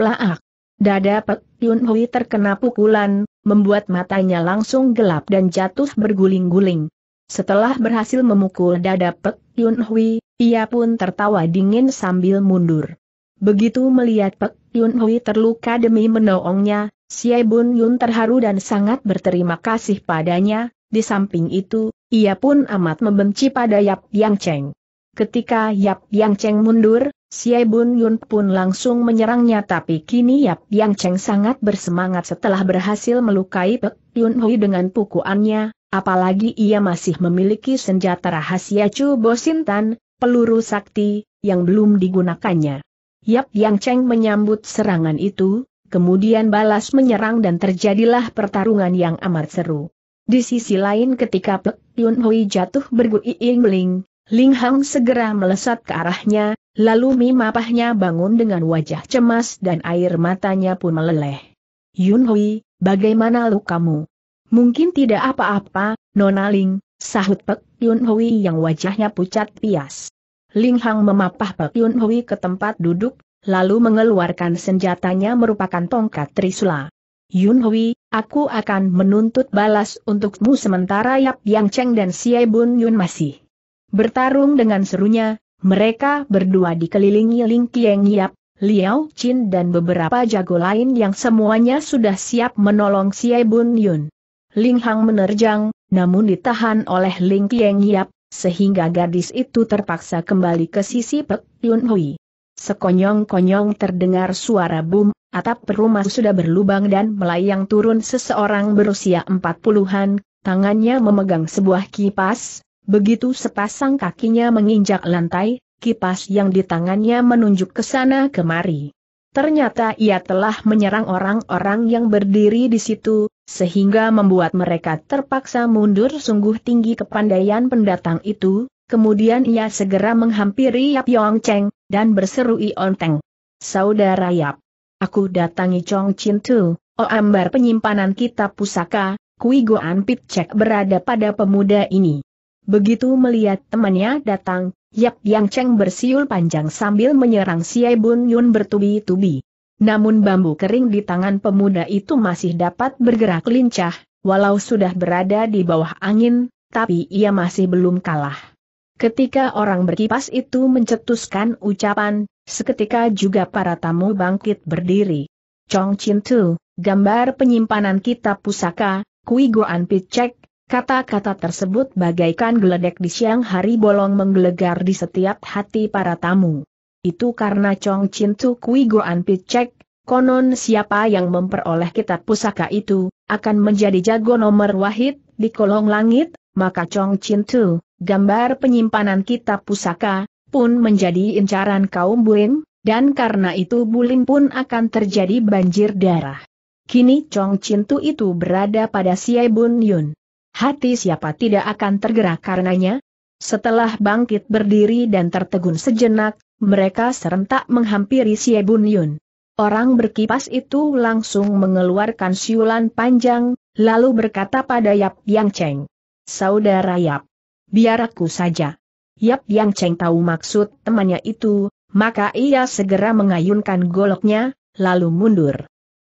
Speaker 1: Plaak. Dada Pek Yun Hui terkena pukulan, membuat matanya langsung gelap dan jatuh berguling-guling. Setelah berhasil memukul dada Pek Yun Hui, ia pun tertawa dingin sambil mundur. Begitu melihat Pek Yun Hui terluka demi menolongnya, Xie Bun Yun terharu dan sangat berterima kasih padanya, di samping itu, ia pun amat membenci pada Yap Yang Cheng. Ketika Yap Yang Cheng mundur, Xie Bun Yun pun langsung menyerangnya tapi kini Yap Yang Cheng sangat bersemangat setelah berhasil melukai Pek Yun Hui dengan pukuannya, apalagi ia masih memiliki senjata rahasia Chu Bosintan, peluru sakti, yang belum digunakannya. Yap Yang Cheng menyambut serangan itu, kemudian balas menyerang dan terjadilah pertarungan yang amat seru. Di sisi lain ketika Pek Yun Hui jatuh berguiing beling, Ling Hang segera melesat ke arahnya, lalu mimapahnya bangun dengan wajah cemas dan air matanya pun meleleh. Yun Hui, bagaimana lukamu? Mungkin tidak apa-apa, Nona Ling, sahut Pek Yun Hui yang wajahnya pucat pias. Ling Hang memapah Pek Yun Hui ke tempat duduk, lalu mengeluarkan senjatanya merupakan tongkat Trisula. Yun Hui, aku akan menuntut balas untukmu sementara Yap Yang Cheng dan Xie Bun Yun masih bertarung dengan serunya, mereka berdua dikelilingi Ling Kieng Yap, Liao Chin dan beberapa jago lain yang semuanya sudah siap menolong Xie Bun Yun. Ling Hang menerjang, namun ditahan oleh Ling Kieng Yap, sehingga gadis itu terpaksa kembali ke sisi Pek Yun Hui. Sekonyong-konyong terdengar suara boom, atap rumah sudah berlubang dan melayang turun seseorang berusia empat puluhan, tangannya memegang sebuah kipas, begitu sepasang kakinya menginjak lantai, kipas yang di tangannya menunjuk ke sana kemari. Ternyata ia telah menyerang orang-orang yang berdiri di situ, sehingga membuat mereka terpaksa mundur sungguh tinggi kepandaian pendatang itu, kemudian ia segera menghampiri Yap Yong Cheng, dan berseru Ion Teng. Saudara Yap, aku datangi Chong Chin Tu, ambar penyimpanan kitab pusaka, Kui Goan Pit Cek berada pada pemuda ini. Begitu melihat temannya datang, Yap Yang Cheng bersiul panjang sambil menyerang Siai Bun Yun bertubi-tubi namun bambu kering di tangan pemuda itu masih dapat bergerak lincah, walau sudah berada di bawah angin, tapi ia masih belum kalah. Ketika orang berkipas itu mencetuskan ucapan, seketika juga para tamu bangkit berdiri. Chong Chin Tu, gambar penyimpanan kitab pusaka, Kui Goan Picek, kata-kata tersebut bagaikan geledek di siang hari bolong menggelegar di setiap hati para tamu. Itu karena Chong Chin Tu Kui Goan Picek, konon siapa yang memperoleh kitab pusaka itu, akan menjadi jago nomor wahid, di kolong langit, maka Chong Chin Tu, gambar penyimpanan kitab pusaka, pun menjadi incaran kaum Bulim, dan karena itu Bulim pun akan terjadi banjir darah. Kini Chong Chin Tu itu berada pada Siai Bun Yun. Hati siapa tidak akan tergerak karenanya? Setelah bangkit berdiri dan tertegun sejenak, mereka serentak menghampiri si Ebun Yun. Orang berkipas itu langsung mengeluarkan siulan panjang, lalu berkata pada Yap Yang Cheng. Saudara Yap, biar aku saja. Yap Yang Cheng tahu maksud temannya itu, maka ia segera mengayunkan goloknya, lalu mundur.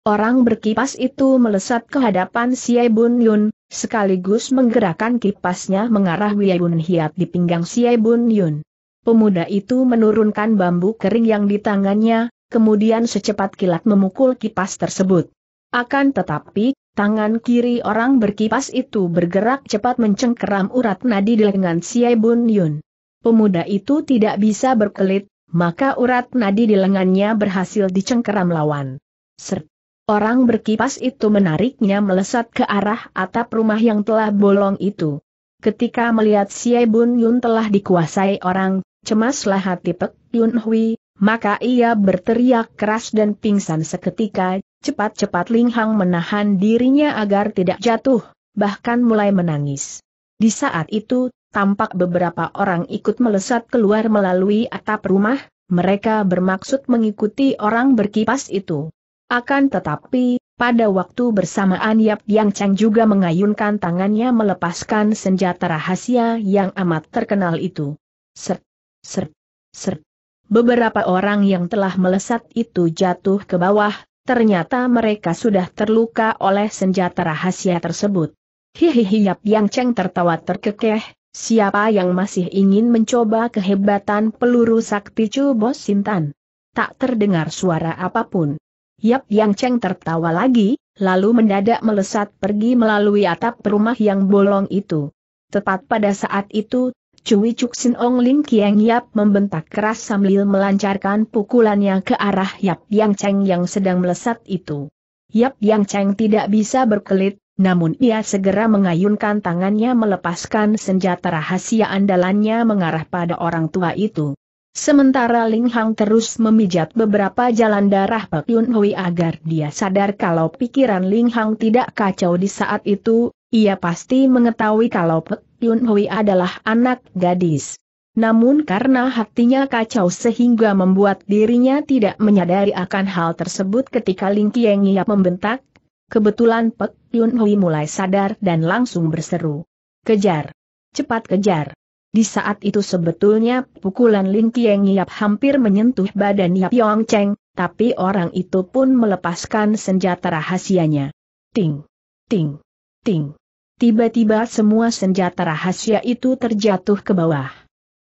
Speaker 1: Orang berkipas itu melesat ke hadapan si Ebun Yun, sekaligus menggerakkan kipasnya mengarah Wei Bun Hiat di pinggang si Ebun Yun. Pemuda itu menurunkan bambu kering yang di tangannya, kemudian secepat kilat memukul kipas tersebut. Akan tetapi, tangan kiri orang berkipas itu bergerak cepat mencengkeram urat nadi di lengan Siai Bun Yun. Pemuda itu tidak bisa berkelit, maka urat nadi di lengannya berhasil dicengkeram lawan. Ser Orang berkipas itu menariknya melesat ke arah atap rumah yang telah bolong itu. Ketika melihat Siai Bun Yun telah dikuasai orang, Cemaslah hati Pek Yun Hui, maka ia berteriak keras dan pingsan seketika, cepat-cepat Ling Hang menahan dirinya agar tidak jatuh, bahkan mulai menangis. Di saat itu, tampak beberapa orang ikut melesat keluar melalui atap rumah, mereka bermaksud mengikuti orang berkipas itu. Akan tetapi, pada waktu bersamaan Yap Yang Chang juga mengayunkan tangannya melepaskan senjata rahasia yang amat terkenal itu. Set. Ser, ser. Beberapa orang yang telah melesat itu jatuh ke bawah, ternyata mereka sudah terluka oleh senjata rahasia tersebut. Hihihi Yap Yang Cheng tertawa terkekeh, siapa yang masih ingin mencoba kehebatan peluru sakti Chu Bos Sintan? Tak terdengar suara apapun. Yap Yang Cheng tertawa lagi, lalu mendadak melesat pergi melalui atap rumah yang bolong itu. Tepat pada saat itu, Cui Cuk Sin Ong Lim Kieng Yap membentak keras sambil melancarkan pukulannya ke arah Yap Yang Cheng yang sedang melesat itu. Yap Yang Cheng tidak bisa berkelit, namun ia segera mengayunkan tangannya melepaskan senjata rahasia andalannya mengarah pada orang tua itu. Sementara Ling Hang terus memijat beberapa jalan darah Pak Yun Hui agar dia sadar kalau pikiran Ling Hang tidak kacau di saat itu, ia pasti mengetahui kalau Pak Yun Hui adalah anak gadis. Namun karena hatinya kacau sehingga membuat dirinya tidak menyadari akan hal tersebut ketika Ling Qiang Yap membentak, kebetulan Pek Yun Hui mulai sadar dan langsung berseru. Kejar! Cepat kejar! Di saat itu sebetulnya pukulan Ling Qiang Yap hampir menyentuh badan Yap Yong Cheng, tapi orang itu pun melepaskan senjata rahasianya. Ting! Ting! Ting! Tiba-tiba semua senjata rahasia itu terjatuh ke bawah.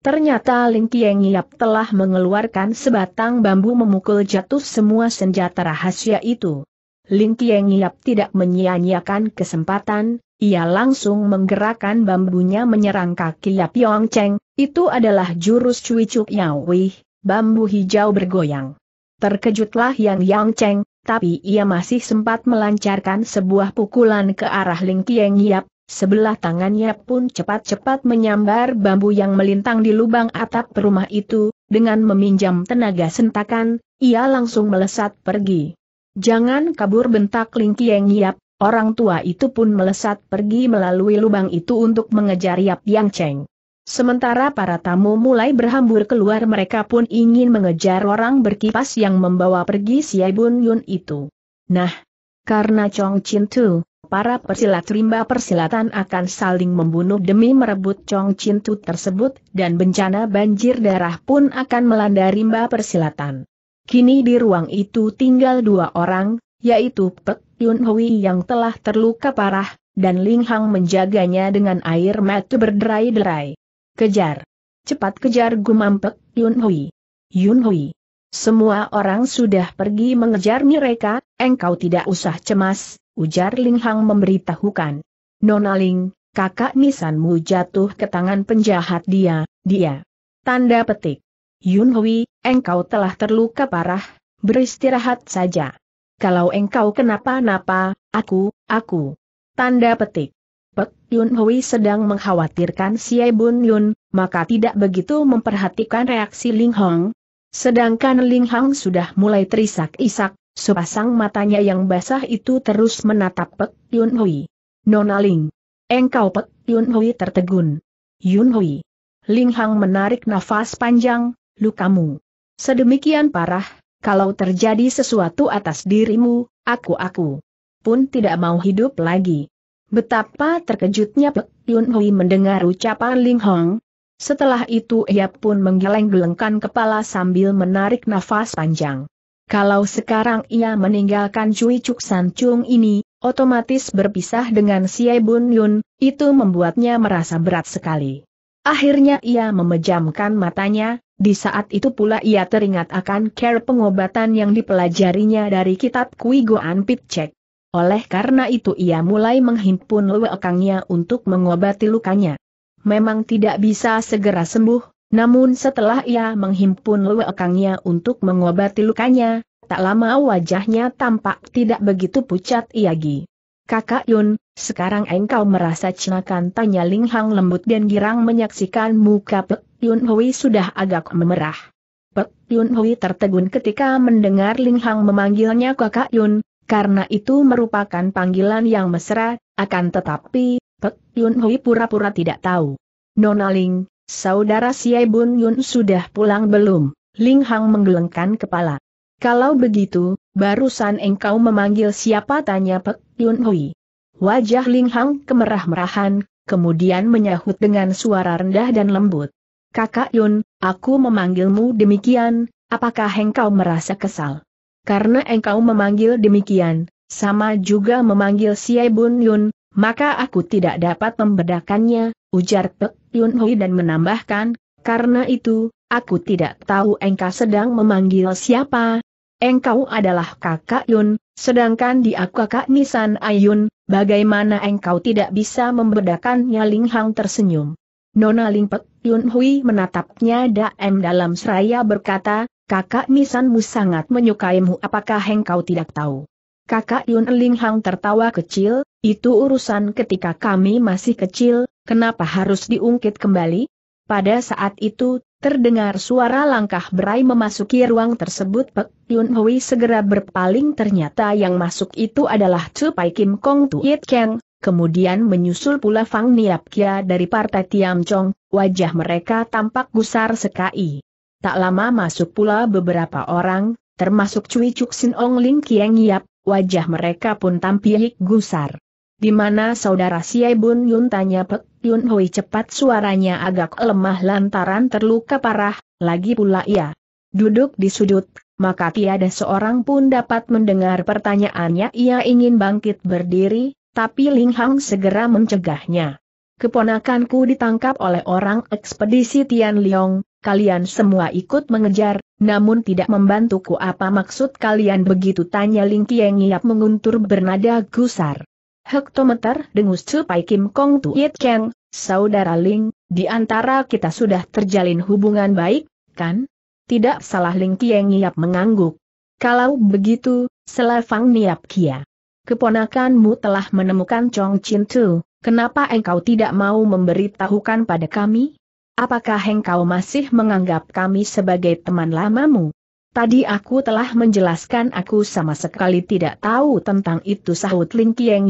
Speaker 1: Ternyata Ling Tieng Yap telah mengeluarkan sebatang bambu memukul jatuh semua senjata rahasia itu. Ling Tieng Yap tidak menyia-nyiakan kesempatan, ia langsung menggerakkan bambunya menyerang kaki Yap Yong Cheng, itu adalah jurus Cui cuicuk Wih, bambu hijau bergoyang. Terkejutlah Yang Yang Cheng, tapi ia masih sempat melancarkan sebuah pukulan ke arah Ling Tieng Yap, sebelah tangannya pun cepat-cepat menyambar bambu yang melintang di lubang atap rumah itu, dengan meminjam tenaga sentakan, ia langsung melesat pergi. Jangan kabur bentak Ling Tieng Yap, orang tua itu pun melesat pergi melalui lubang itu untuk mengejar Yap Yang Cheng. Sementara para tamu mulai berhambur keluar mereka pun ingin mengejar orang berkipas yang membawa pergi si Bun Yun itu. Nah, karena Chong Chin Tu, para persilat rimba persilatan akan saling membunuh demi merebut Chong Chin Tu tersebut dan bencana banjir darah pun akan melanda rimba persilatan. Kini di ruang itu tinggal dua orang, yaitu Pek Yun Hui yang telah terluka parah, dan Ling Hang menjaganya dengan air mata berderai-derai. Kejar! Cepat kejar gumampek Yun Hui. Yun Hui. Semua orang sudah pergi mengejar mereka, engkau tidak usah cemas, ujar Ling Hang memberitahukan. Nona Ling, kakak nisanmu jatuh ke tangan penjahat dia, dia. Tanda petik. Yun Hui, engkau telah terluka parah, beristirahat saja. Kalau engkau kenapa-napa, aku, aku. Tanda petik. Pek Yun Hui sedang mengkhawatirkan si Bun Yun, maka tidak begitu memperhatikan reaksi Ling Hong. Sedangkan Ling Hong sudah mulai terisak-isak, sepasang matanya yang basah itu terus menatap Pek Yun Hui. Nona Ling. Engkau Pek Yun Hui tertegun. Yun Hui. Ling Hong menarik nafas panjang, lukamu. Sedemikian parah, kalau terjadi sesuatu atas dirimu, aku-aku pun tidak mau hidup lagi. Betapa terkejutnya Pek Yun Hui mendengar ucapan Ling Hong. Setelah itu ia pun menggeleng-gelengkan kepala sambil menarik nafas panjang. Kalau sekarang ia meninggalkan Cui Cuk San Chung ini, otomatis berpisah dengan si Bun Yun, itu membuatnya merasa berat sekali. Akhirnya ia memejamkan matanya, di saat itu pula ia teringat akan care pengobatan yang dipelajarinya dari kitab Kui Goan Pitcek. Oleh karena itu ia mulai menghimpun lewekangnya untuk mengobati lukanya. Memang tidak bisa segera sembuh, namun setelah ia menghimpun lewekangnya untuk mengobati lukanya, tak lama wajahnya tampak tidak begitu pucat iagi. Kakak Yun, sekarang engkau merasa cenakan tanya Ling Hang lembut dan girang menyaksikan muka Pek Yun Hui sudah agak memerah. Pek Yun Hui tertegun ketika mendengar Ling Hang memanggilnya kakak Yun, karena itu merupakan panggilan yang mesra, akan tetapi, Pek Yun Hui pura-pura tidak tahu. Nona Ling, saudara Siai Bun Yun sudah pulang belum? Ling Hang menggelengkan kepala. Kalau begitu, barusan engkau memanggil siapa tanya Pek Yun Hui. Wajah Ling Hang kemerah-merahan, kemudian menyahut dengan suara rendah dan lembut. Kakak Yun, aku memanggilmu demikian, apakah engkau merasa kesal? karena engkau memanggil demikian, sama juga memanggil Siai Bun Yun, maka aku tidak dapat membedakannya, ujar Pek Yun Hui dan menambahkan, karena itu, aku tidak tahu engkau sedang memanggil siapa. Engkau adalah kakak Yun, sedangkan di aku kakak Nisan Ayun, bagaimana engkau tidak bisa membedakannya Ling Hang tersenyum. Nona Ling Pek Yun Hui menatapnya Daem dalam seraya berkata, Kakak Nisanmu sangat menyukaimu apakah engkau tidak tahu? Kakak Yun Ling Hang tertawa kecil, itu urusan ketika kami masih kecil, kenapa harus diungkit kembali? Pada saat itu, terdengar suara langkah berai memasuki ruang tersebut Pek Yun Hui segera berpaling ternyata yang masuk itu adalah Chu Pai Kim Kong Tu Yit Keng, kemudian menyusul pula Fang Kia dari partai Tiam Chong, wajah mereka tampak gusar sekali. Tak lama masuk pula beberapa orang, termasuk Cui Cuk Sin Ong Ling Kieng Yap, wajah mereka pun tampil gusar. Di mana saudara Siai Bun Yun tanya Pek Yun Hui cepat suaranya agak lemah lantaran terluka parah, lagi pula ia duduk di sudut, maka tiada seorang pun dapat mendengar pertanyaannya ia ingin bangkit berdiri, tapi Ling Hang segera mencegahnya. Keponakanku ditangkap oleh orang ekspedisi Tian Liong, kalian semua ikut mengejar, namun tidak membantuku apa maksud kalian begitu tanya Ling Kieng Yap menguntur bernada gusar. Hektometer dengus Cupai Kim Kong Yit Keng, Saudara Ling, di antara kita sudah terjalin hubungan baik, kan? Tidak salah Ling Kieng Yap mengangguk. Kalau begitu, Selafang Niap Kia. Keponakanmu telah menemukan Chong Chin Tu, kenapa engkau tidak mau memberitahukan pada kami? Apakah engkau masih menganggap kami sebagai teman lamamu? Tadi aku telah menjelaskan aku sama sekali tidak tahu tentang itu sahut Ling Kieng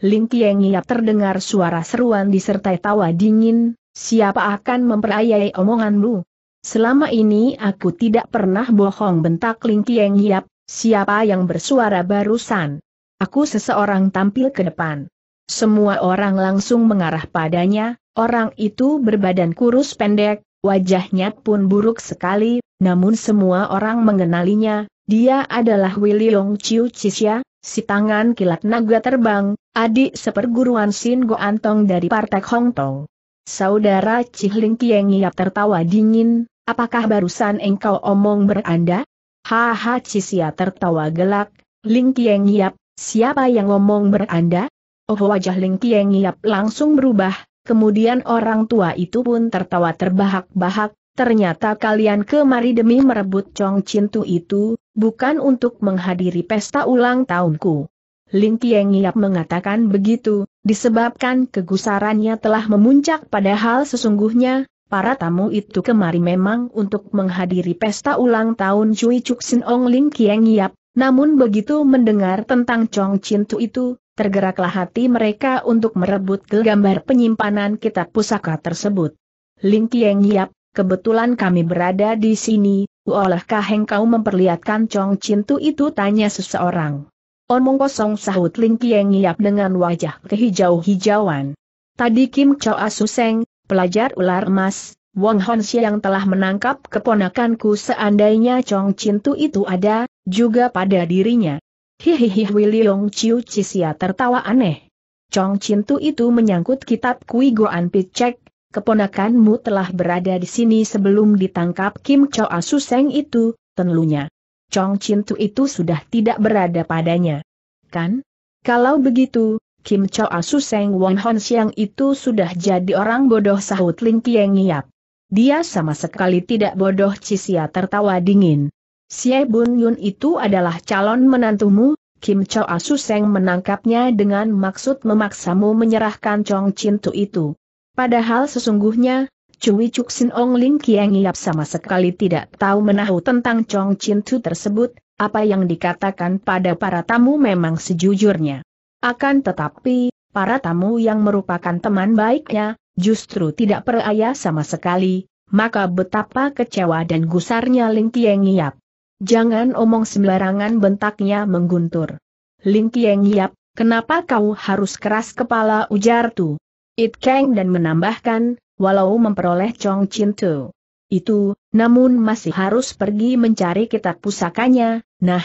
Speaker 1: Ling Kieng terdengar suara seruan disertai tawa dingin, siapa akan memperayai omonganmu? Selama ini aku tidak pernah bohong bentak Ling Kieng siapa yang bersuara barusan? Aku seseorang tampil ke depan. Semua orang langsung mengarah padanya, Orang itu berbadan kurus pendek, wajahnya pun buruk sekali, namun semua orang mengenalinya, dia adalah Wiliong Chiu Chisya, si tangan kilat naga terbang, adik seperguruan Sin Go Antong dari Partai Hong Tong. Saudara Cihling Kieng Yap tertawa dingin, apakah barusan engkau omong beranda? Haha Cisya tertawa gelak, Ling Kieng Yap, siapa yang omong beranda? Oh wajah Ling Kieng Yap langsung berubah, Kemudian orang tua itu pun tertawa terbahak-bahak, ternyata kalian kemari demi merebut Chong Cintu itu, bukan untuk menghadiri pesta ulang tahunku. Ling Tieng Yap mengatakan begitu, disebabkan kegusarannya telah memuncak padahal sesungguhnya, para tamu itu kemari memang untuk menghadiri pesta ulang tahun Cui Chuk Sin Ong Ling Tieng Yap, namun begitu mendengar tentang Chong Cintu itu, tergeraklah hati mereka untuk merebut gambar penyimpanan kitab pusaka tersebut. Ling Kieng Yap, kebetulan kami berada di sini, olehkah engkau memperlihatkan Chong Cintu itu tanya seseorang. Omong kosong sahut Ling Kieng Yap dengan wajah kehijau-hijauan. Tadi Kim Choa Suseng, pelajar ular emas, Wong Hon yang telah menangkap keponakanku seandainya Chong Cintu itu ada, juga pada dirinya. Hihihi Willy Long Chiu Cisia tertawa aneh. Chong Cintu itu menyangkut kitab Kui Goan Picek, keponakanmu telah berada di sini sebelum ditangkap Kim Choa Suseng itu, tenlunya. Chong Cintu itu sudah tidak berada padanya. Kan? Kalau begitu, Kim Choa Suseng Won Hon Siang itu sudah jadi orang bodoh sahut Ling Kieng Yap. Dia sama sekali tidak bodoh Cisia tertawa dingin. Si Bun Yun itu adalah calon menantumu, Kim Cho Asuseng menangkapnya dengan maksud memaksamu menyerahkan Chong Chin Tu itu. Padahal sesungguhnya, Cui Cuk Sin Ong Ling Kiang Yap sama sekali tidak tahu menahu tentang Chong Chin Tu tersebut, apa yang dikatakan pada para tamu memang sejujurnya. Akan tetapi, para tamu yang merupakan teman baiknya, justru tidak peraya sama sekali, maka betapa kecewa dan gusarnya Ling Kiang Yap. Jangan omong sembarangan bentaknya mengguntur. Ling Kieng Yap, kenapa kau harus keras kepala ujar tu? It Kang dan menambahkan, walau memperoleh Chong Chin Tu. Itu, namun masih harus pergi mencari kitab pusakanya, nah.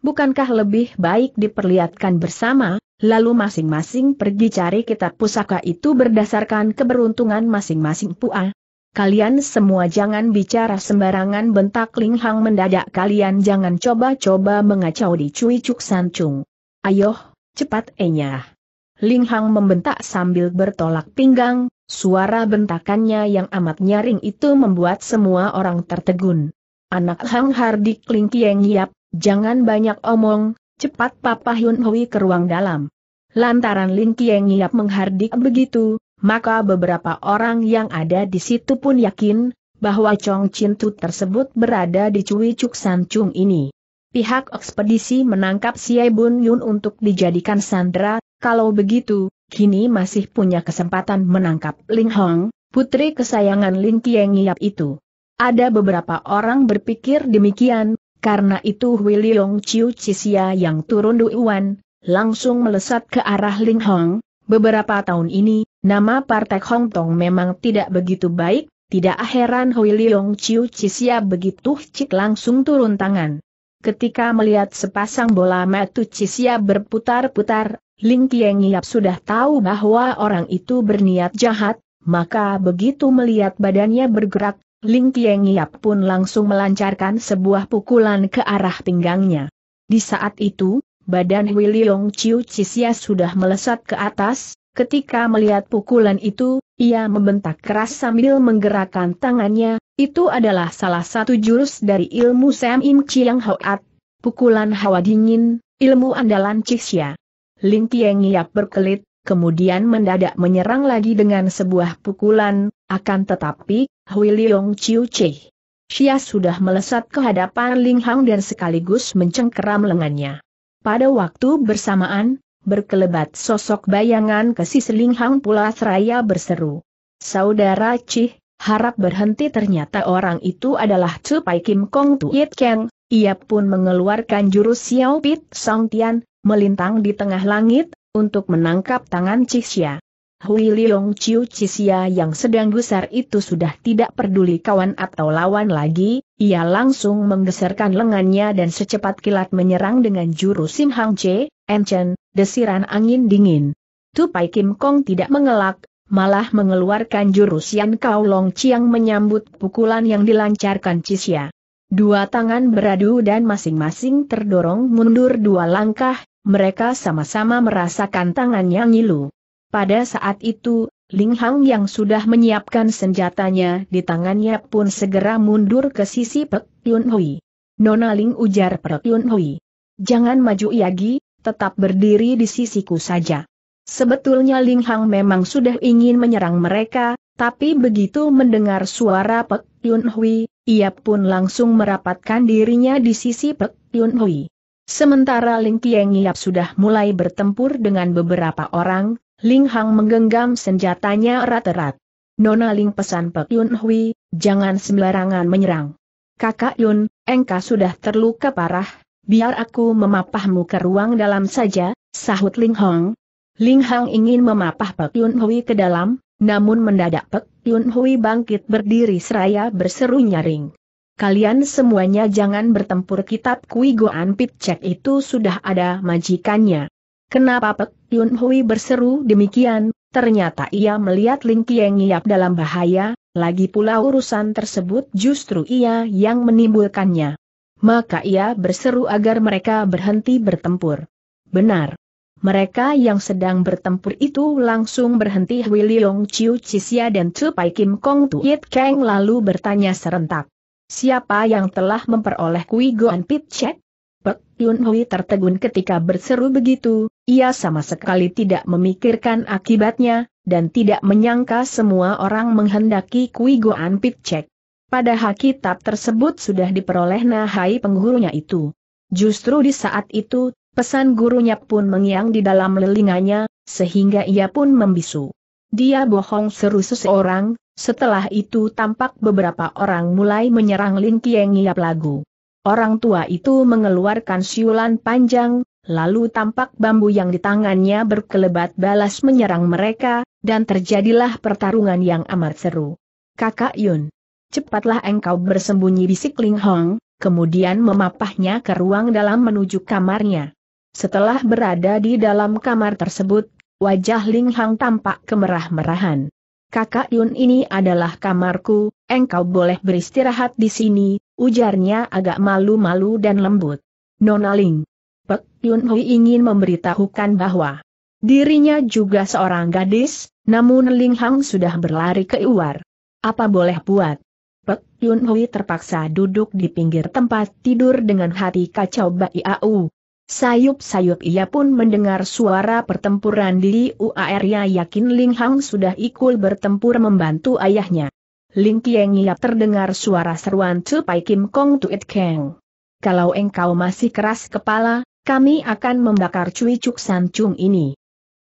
Speaker 1: Bukankah lebih baik diperlihatkan bersama, lalu masing-masing pergi cari kitab pusaka itu berdasarkan keberuntungan masing-masing pua? Kalian semua jangan bicara sembarangan bentak Ling Hang mendadak kalian jangan coba-coba mengacau di Cui Cuk San Chung. Ayoh, cepat enyah. Ling Hang membentak sambil bertolak pinggang, suara bentakannya yang amat nyaring itu membuat semua orang tertegun. Anak Hang Hardik Ling Kieng Yap, jangan banyak omong, cepat Papa Hyun Hui ke ruang dalam. Lantaran Ling Kieng Yap menghardik begitu, maka beberapa orang yang ada di situ pun yakin, bahwa Chong Chin tersebut berada di Cui Cuk San Chung ini. Pihak ekspedisi menangkap Siai Bun Yun untuk dijadikan sandera, kalau begitu, kini masih punya kesempatan menangkap Ling Hong, putri kesayangan Ling Kieng Yap itu. Ada beberapa orang berpikir demikian, karena itu Hui Long Chiu Chisia yang turun duluan, langsung melesat ke arah Ling Hong, beberapa tahun ini, Nama Partai Hong Tong memang tidak begitu baik, tidak heran Hui Leong Chiu Cisia begitu cik langsung turun tangan. Ketika melihat sepasang bola matu Cisia berputar-putar, Ling Tieng Yap sudah tahu bahwa orang itu berniat jahat, maka begitu melihat badannya bergerak, Ling Tieng Yap pun langsung melancarkan sebuah pukulan ke arah pinggangnya. Di saat itu, badan Hui Leong Chiu Cisia sudah melesat ke atas, Ketika melihat pukulan itu, ia membentak keras sambil menggerakkan tangannya, itu adalah salah satu jurus dari ilmu Sam Im Chiang Hoat, pukulan hawa dingin, ilmu andalan Cixia. Ling Tieng Yap berkelit, kemudian mendadak menyerang lagi dengan sebuah pukulan, akan tetapi, Hui Leong Chiu Chih. Xia sudah melesat ke hadapan Ling Hang dan sekaligus mencengkeram lengannya. Pada waktu bersamaan, berkelebat sosok bayangan ke si selinghang Pula Seraya berseru. Saudara Cih, harap berhenti ternyata orang itu adalah Cupai Kim Kong Tuit Keng, ia pun mengeluarkan jurus Xiao Pit Song Tian, melintang di tengah langit, untuk menangkap tangan Xia. Hui Leong Chiu Cixia yang sedang gusar itu sudah tidak peduli kawan atau lawan lagi, ia langsung menggeserkan lengannya dan secepat kilat menyerang dengan jurus Sim Hang Che, Enchen, desiran angin dingin. Tupai Kim Kong tidak mengelak, malah mengeluarkan jurus Yan Kau Long Chiang menyambut pukulan yang dilancarkan Cisya. Dua tangan beradu dan masing-masing terdorong mundur dua langkah, mereka sama-sama merasakan tangannya ngilu. Pada saat itu, Ling Hang yang sudah menyiapkan senjatanya di tangannya pun segera mundur ke sisi Pek Yun Hui. Nona Ling ujar Pek Yun Hui. Jangan maju Yagi, tetap berdiri di sisiku saja. Sebetulnya Ling Hang memang sudah ingin menyerang mereka, tapi begitu mendengar suara Pek Yun Hui, ia pun langsung merapatkan dirinya di sisi Pek Yun Hui. Sementara Ling Tieng Yap sudah mulai bertempur dengan beberapa orang, Ling Hang menggenggam senjatanya erat-erat. Nona Ling pesan Pek Yun Hui, jangan sembarangan menyerang. Kakak Yun, engkau sudah terluka parah, Biar aku memapahmu ke ruang dalam saja, sahut Ling Hong. Ling Hong ingin memapah Pek Yun Hui ke dalam, namun mendadak Pek Yun Hui bangkit berdiri seraya berseru nyaring. Kalian semuanya jangan bertempur kitab Kui Goan Pit Cek itu sudah ada majikannya. Kenapa Pek Yun Hui berseru demikian, ternyata ia melihat Ling Kieng Yap dalam bahaya, lagi pula urusan tersebut justru ia yang menimbulkannya maka ia berseru agar mereka berhenti bertempur. Benar. Mereka yang sedang bertempur itu langsung berhenti Hui Leong Chiu Cisia dan Chu Pai Kim Kong Tuit Kang lalu bertanya serentak. Siapa yang telah memperoleh Kui Goan Pit Check? Pek Yun Hui tertegun ketika berseru begitu, ia sama sekali tidak memikirkan akibatnya, dan tidak menyangka semua orang menghendaki Kui Goan Pit Check. Padahal kitab tersebut sudah diperoleh nahai penggurunya itu. Justru di saat itu, pesan gurunya pun mengiang di dalam lelinganya, sehingga ia pun membisu. Dia bohong seru seseorang, setelah itu tampak beberapa orang mulai menyerang Lin Kieng Yap lagu. Orang tua itu mengeluarkan siulan panjang, lalu tampak bambu yang di tangannya berkelebat balas menyerang mereka, dan terjadilah pertarungan yang amat seru. Kakak Yun cepatlah engkau bersembunyi bisik Ling Hong, kemudian memapahnya ke ruang dalam menuju kamarnya. Setelah berada di dalam kamar tersebut, wajah Ling Hong tampak kemerah-merahan. Kakak Yun ini adalah kamarku, engkau boleh beristirahat di sini, ujarnya agak malu-malu dan lembut. Nona Ling. Pek Yun Hui ingin memberitahukan bahwa dirinya juga seorang gadis, namun Ling Hang sudah berlari ke luar. Apa boleh buat? Pek Yun Hui terpaksa duduk di pinggir tempat tidur dengan hati kacau baiau. Sayup-sayup ia pun mendengar suara pertempuran di UAR ia yakin Ling Hang sudah ikul bertempur membantu ayahnya. Ling Kieng ia terdengar suara seruan Pai Kim Kong Tuit Keng. Kalau engkau masih keras kepala, kami akan membakar Cui Cuk San Chung ini.